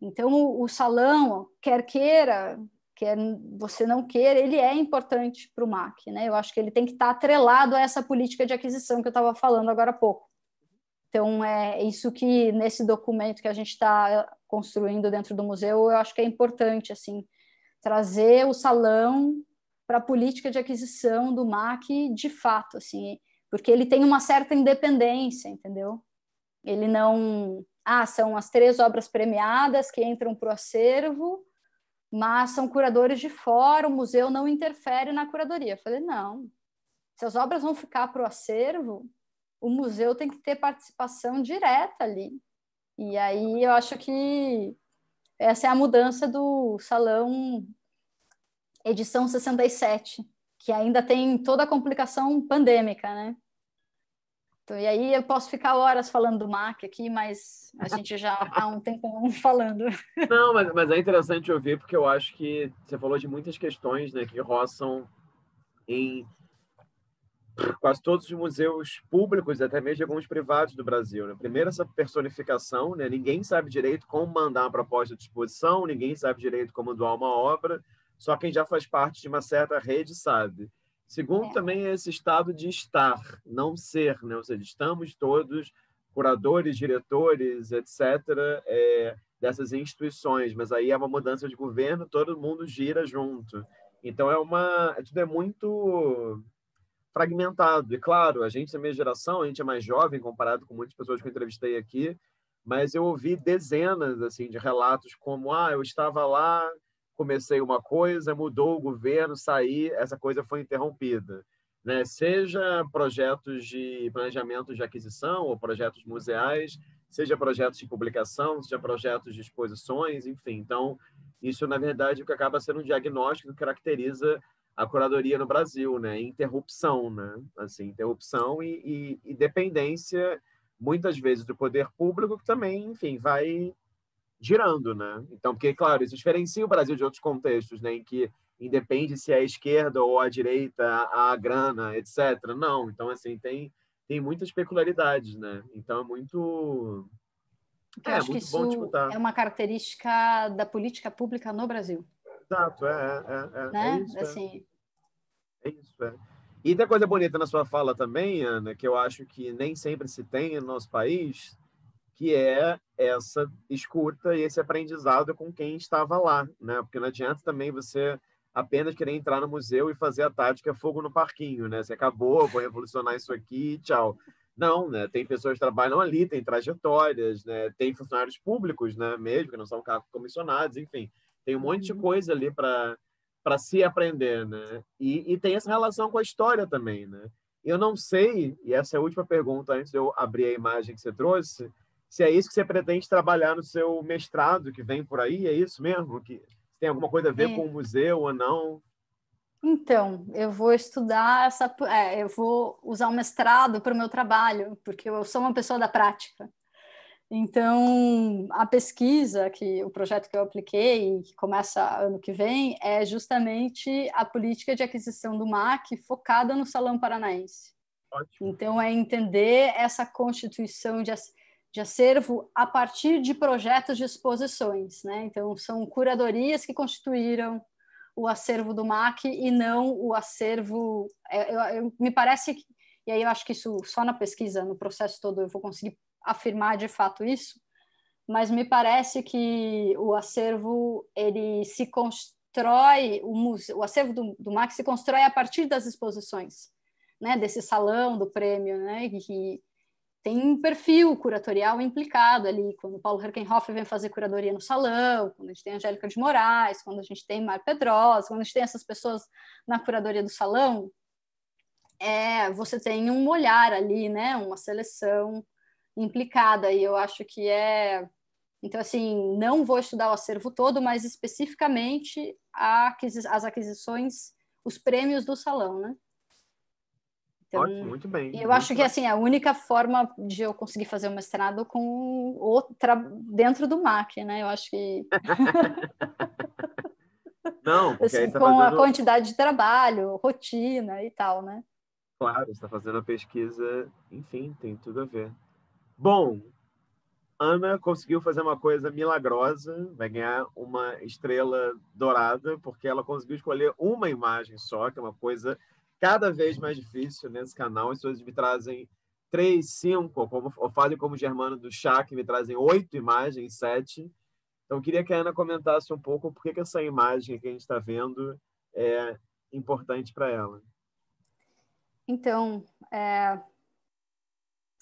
Então, o, salão, quer queira, quer você não queira, ele é importante para o MAC. Né? Eu acho que ele tem que estar tá atrelado a essa política de aquisição que eu estava falando agora há pouco. Então, é, é isso que nesse documento que a gente está eh, construindo dentro do museu, eu acho que é importante, assim, trazer o salão para a política de aquisição do MAC de fato, assim, porque ele tem uma certa independência, entendeu? Ele não. Ah, são as três obras premiadas que entram para o acervo, mas são curadores de fora, o museu não interfere na curadoria. Eu falei, não. Se as obras vão ficar para o acervo, o museu tem que ter participação direta ali. E aí eu acho que essa é a mudança do salão edição 67, que ainda tem toda a complicação pandêmica, né? Então, e aí eu posso ficar horas falando do MAC aqui, mas a gente já há tá um tempo falando. Não, mas, mas é interessante ouvir, porque eu acho que você falou de muitas questões né, que roçam em quase todos os museus públicos, até mesmo alguns privados do Brasil. Né? Primeiro, essa personificação, né? ninguém sabe direito como mandar uma proposta de exposição, ninguém sabe direito como doar uma obra, só quem já faz parte de uma certa rede sabe. Segundo, é. também é esse estado de estar, não ser, né? Ou seja, estamos todos curadores, diretores, etc., é, dessas instituições, mas aí é uma mudança de governo, todo mundo gira junto. Então é uma, é tudo é muito fragmentado. E claro, a gente da minha geração, a gente é mais jovem comparado com muitas pessoas que eu entrevistei aqui, mas eu ouvi dezenas assim de relatos como ah, eu estava lá comecei uma coisa, mudou o governo, saí, essa coisa foi interrompida. Né? Seja projetos de planejamento de aquisição ou projetos museais, seja projetos de publicação, seja projetos de exposições, enfim. Então, isso, na verdade, é o que acaba sendo um diagnóstico que caracteriza a curadoria no Brasil, né? Interrupção, né? Assim, interrupção e, e, e dependência, muitas vezes, do poder público, que também, enfim, vai girando, né? Então, porque, claro, isso diferencia o Brasil de outros contextos, né? Em que independe se é a esquerda ou a direita, a, grana, etc. Não, então, assim, tem, tem muitas peculiaridades, né? Então, é muito... É, acho é muito que bom disputar. é uma característica da política pública no Brasil. Exato, é, é, é, é né? é isso. Assim... É. é isso, é. E tem coisa bonita na sua fala também, Ana, que eu acho que nem sempre se tem no nosso país, que é essa escuta e esse aprendizado com quem estava lá, né? Porque não adianta também você apenas querer entrar no museu e fazer a tática fogo no parquinho, né? Você acabou, vou revolucionar isso aqui, tchau. Não, né? Tem pessoas que trabalham ali, tem trajetórias, né? Tem funcionários públicos, né? Mesmo que não são comissionados, enfim, tem um monte de uhum. coisa ali para para se aprender, né? E, e tem essa relação com a história também, né? Eu não sei, e essa é a última pergunta antes de eu abrir a imagem que você trouxe, se é isso que você pretende trabalhar no seu mestrado que vem por aí, é isso mesmo? Que tem alguma coisa a ver é. com o museu ou não? Então, eu vou estudar essa, é, eu vou usar o mestrado para o meu trabalho, porque eu sou uma pessoa da prática. Então, a pesquisa que o projeto que eu apliquei, que começa ano que vem, é justamente a política de aquisição do MAC focada no Salão Paranaense. Ótimo. Então, é entender essa constituição de de acervo a partir de projetos de exposições. Né? Então, são curadorias que constituíram o acervo do MAC e não o acervo. É, eu, eu, me parece que, e aí eu acho que isso só na pesquisa, no processo todo, eu vou conseguir afirmar de fato isso, mas me parece que o acervo ele se constrói, o, museu, o acervo do, do MAC se constrói a partir das exposições, né? desse salão do prêmio, né? que tem um perfil curatorial implicado ali, quando o Paulo Herkenhoff vem fazer curadoria no salão, quando a gente tem Angélica de Moraes, quando a gente tem Mar Pedrosa, quando a gente tem essas pessoas na curadoria do salão, é, você tem um olhar ali, né, uma seleção implicada, e eu acho que é... Então, assim, não vou estudar o acervo todo, mas especificamente aquisi as aquisições, os prêmios do salão, né? Então, Ótimo, muito bem. Eu muito acho bem. que assim a única forma de eu conseguir fazer o mestrado é com outra dentro do MAC, né? Eu acho que Não, assim, tá com fazendo... a quantidade de trabalho, rotina e tal, né? Claro, está fazendo a pesquisa, enfim, tem tudo a ver. Bom, Ana conseguiu fazer uma coisa milagrosa, vai ganhar uma estrela dourada, porque ela conseguiu escolher uma imagem só, que é uma coisa cada vez mais difícil nesse canal. As pessoas me trazem três, cinco, como, ou fazem como o Germano do Chá, que me trazem oito imagens, sete. Então, eu queria que a Ana comentasse um pouco por que, que essa imagem que a gente está vendo é importante para ela. Então, é...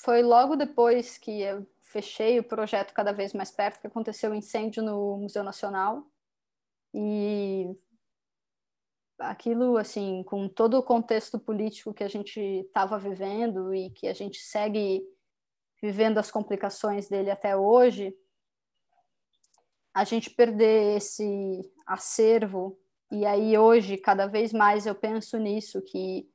foi logo depois que eu fechei o projeto Cada Vez Mais Perto que aconteceu o um incêndio no Museu Nacional. E aquilo, assim, com todo o contexto político que a gente estava vivendo e que a gente segue vivendo as complicações dele até hoje, a gente perder esse acervo. E aí, hoje, cada vez mais eu penso nisso, que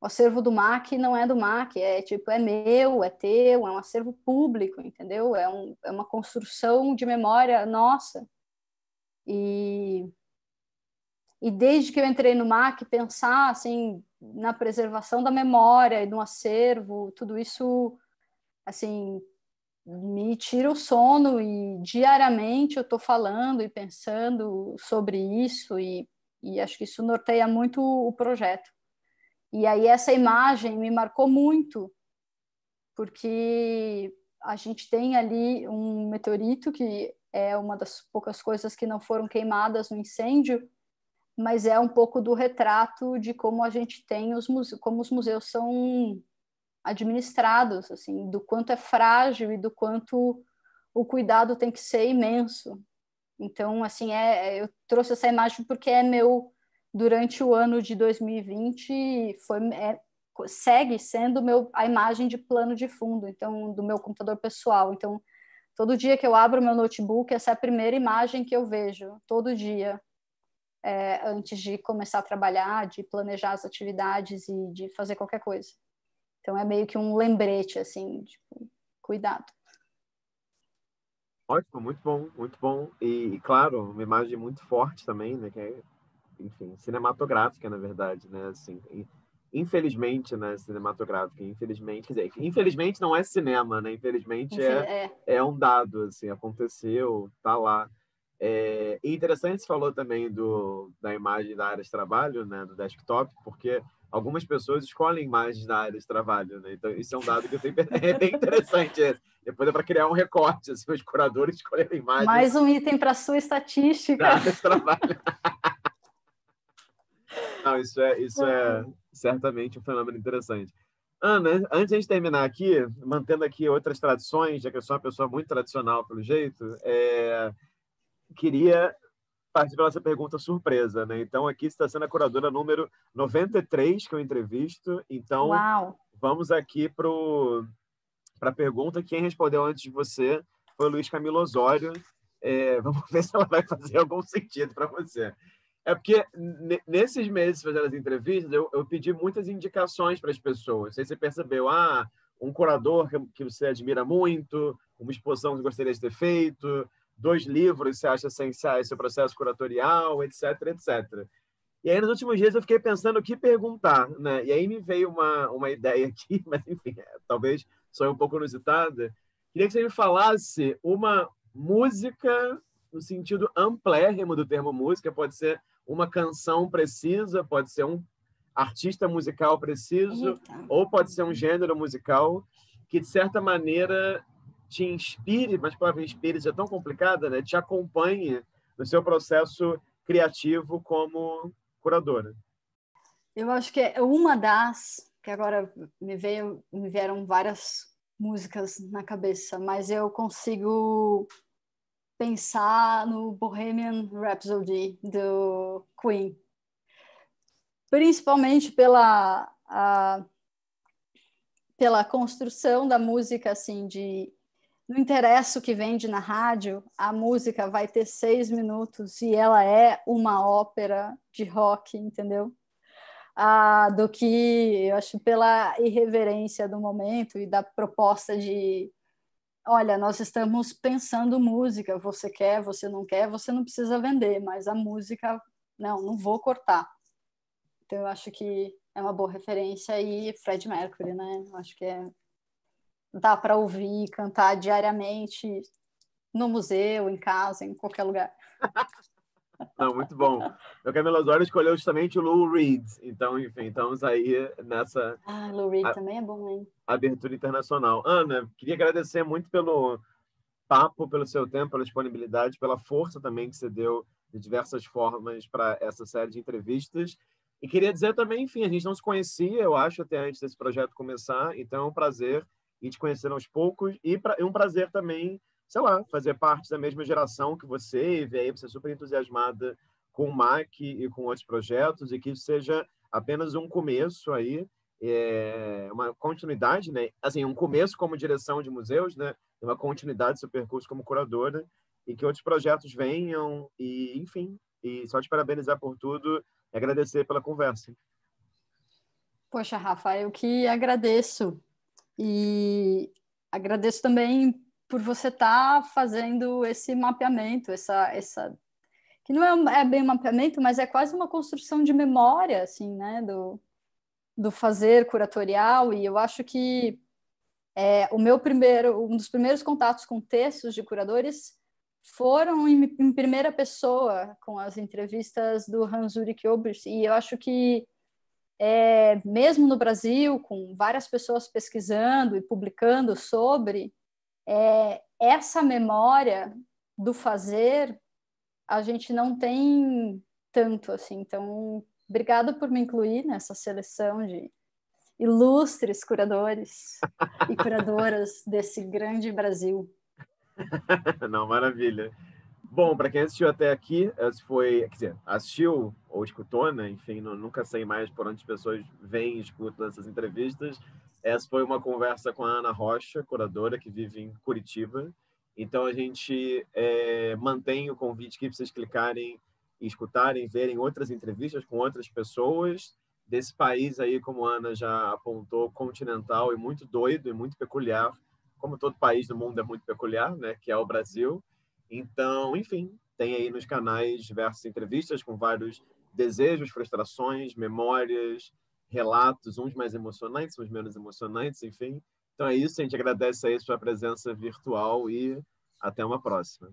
o acervo do MAC não é do MAC, é tipo, é meu, é teu, é um acervo público, entendeu? É, um, é uma construção de memória nossa. E e desde que eu entrei no MAC, pensar assim na preservação da memória e no acervo, tudo isso assim me tira o sono e diariamente eu estou falando e pensando sobre isso e, e acho que isso norteia muito o projeto. E aí essa imagem me marcou muito porque a gente tem ali um meteorito que é uma das poucas coisas que não foram queimadas no incêndio mas é um pouco do retrato de como a gente tem os museus, como os museus são administrados, assim, do quanto é frágil e do quanto o cuidado tem que ser imenso. Então, assim, é, é eu trouxe essa imagem porque é meu durante o ano de 2020 foi é, segue sendo meu a imagem de plano de fundo, então do meu computador pessoal. Então, todo dia que eu abro meu notebook, essa é a primeira imagem que eu vejo, todo dia é, antes de começar a trabalhar, de planejar as atividades e de fazer qualquer coisa. Então é meio que um lembrete, assim, tipo, cuidado. Ótimo, muito bom, muito bom. E, e, claro, uma imagem muito forte também, né? Que é, enfim, cinematográfica, na verdade, né? Assim, infelizmente, né? Cinematográfica, infelizmente, quer dizer, infelizmente não é cinema, né? Infelizmente é, é. é um dado, assim, aconteceu, tá lá. É, interessante, você falou também do, da imagem da área de trabalho, né, do desktop, porque algumas pessoas escolhem imagens da área de trabalho, né? Então, isso é um dado que eu sempre... é bem interessante. Esse. Depois é para criar um recorte, assim, os curadores escolheram imagens... Mais um item para sua estatística. Da área de trabalho. Não, isso é, isso é certamente um fenômeno interessante. Ana, antes de terminar aqui, mantendo aqui outras tradições, já que eu sou uma pessoa muito tradicional, pelo jeito, é queria partir dessa pergunta surpresa, né? Então, aqui está sendo a curadora número 93 que eu entrevisto. Então, Uau. vamos aqui para a pergunta. Quem respondeu antes de você foi o Luiz Camilo Osório. É, vamos ver se ela vai fazer algum sentido para você. É porque nesses meses fazendo as entrevistas, eu, eu pedi muitas indicações para as pessoas. Não sei se você percebeu, ah, um curador que, que você admira muito, uma exposição que gostaria de ter feito, dois livros você acha essenciais, seu processo curatorial, etc, etc. E aí, nos últimos dias, eu fiquei pensando o que perguntar, né? E aí me veio uma, uma ideia aqui, mas enfim, é, talvez sou um pouco inusitada. Queria que você me falasse uma música no sentido amplérrimo do termo música, pode ser uma canção precisa, pode ser um artista musical preciso, Eita. ou pode ser um gênero musical que, de certa maneira, te inspire, mas a palavra inspire é tão complicada, né? Te acompanhe no seu processo criativo como curadora. Eu acho que é uma das que agora me veio, me vieram várias músicas na cabeça, mas eu consigo pensar no Bohemian Rhapsody do Queen, principalmente pela a, pela construção da música assim de não interessa o que vende na rádio, a música vai ter seis minutos e ela é uma ópera de rock, entendeu? Ah, do que, eu acho, pela irreverência do momento e da proposta de olha, nós estamos pensando música, você quer, você não quer, você não precisa vender, mas a música, não, não vou cortar. Então, eu acho que é uma boa referência e Fred Mercury, né? Eu acho que é dá para ouvir e cantar diariamente no museu, em casa, em qualquer lugar. Não, muito bom. Meu Camila Osório escolheu justamente o Lou Reed. Então, enfim, estamos aí nessa. Ah, Lou Reed a... também é bom, hein? Abertura internacional. Ana, queria agradecer muito pelo papo, pelo seu tempo, pela disponibilidade, pela força também que você deu de diversas formas para essa série de entrevistas. E queria dizer também, enfim, a gente não se conhecia, eu acho, até antes desse projeto começar, então é um prazer e te conhecendo aos poucos. E pra, é um prazer também, sei lá, fazer parte da mesma geração que você e ver aí você super entusiasmada com o MAC e com outros projetos e que seja apenas um começo aí, é, uma continuidade, né? Assim, um começo como direção de museus, né? Uma continuidade do seu percurso como curadora e que outros projetos venham e, enfim, e só te parabenizar por tudo e agradecer pela conversa. Poxa, Rafa, eu que agradeço e agradeço também por você estar tá fazendo esse mapeamento, essa, essa que não é, é bem um mapeamento, mas é quase uma construção de memória, assim, né, do, do fazer curatorial. E eu acho que é, o meu primeiro, um dos primeiros contatos com textos de curadores foram em, em primeira pessoa com as entrevistas do Hans Ulrich Obrist, e eu acho que é, mesmo no Brasil, com várias pessoas pesquisando e publicando sobre, é, essa memória do fazer a gente não tem tanto assim. Então, obrigado por me incluir nessa seleção de ilustres curadores e curadoras desse grande Brasil. Não, maravilha. Bom, para quem assistiu até aqui, foi, quer dizer, assistiu ou escutou, né? Enfim, não, nunca sei mais por onde as pessoas vêm e escutam essas entrevistas. Essa foi uma conversa com a Ana Rocha, curadora que vive em Curitiba. Então a gente é, mantém o convite aqui para vocês clicarem e escutarem, verem outras entrevistas com outras pessoas desse país aí, como a Ana já apontou, continental e muito doido e muito peculiar, como todo país do mundo é muito peculiar, né? Que é o Brasil. Então, enfim, tem aí nos canais diversas entrevistas com vários desejos, frustrações, memórias, relatos, uns mais emocionantes, uns menos emocionantes, enfim. Então é isso, a gente agradece aí a sua presença virtual e até uma próxima.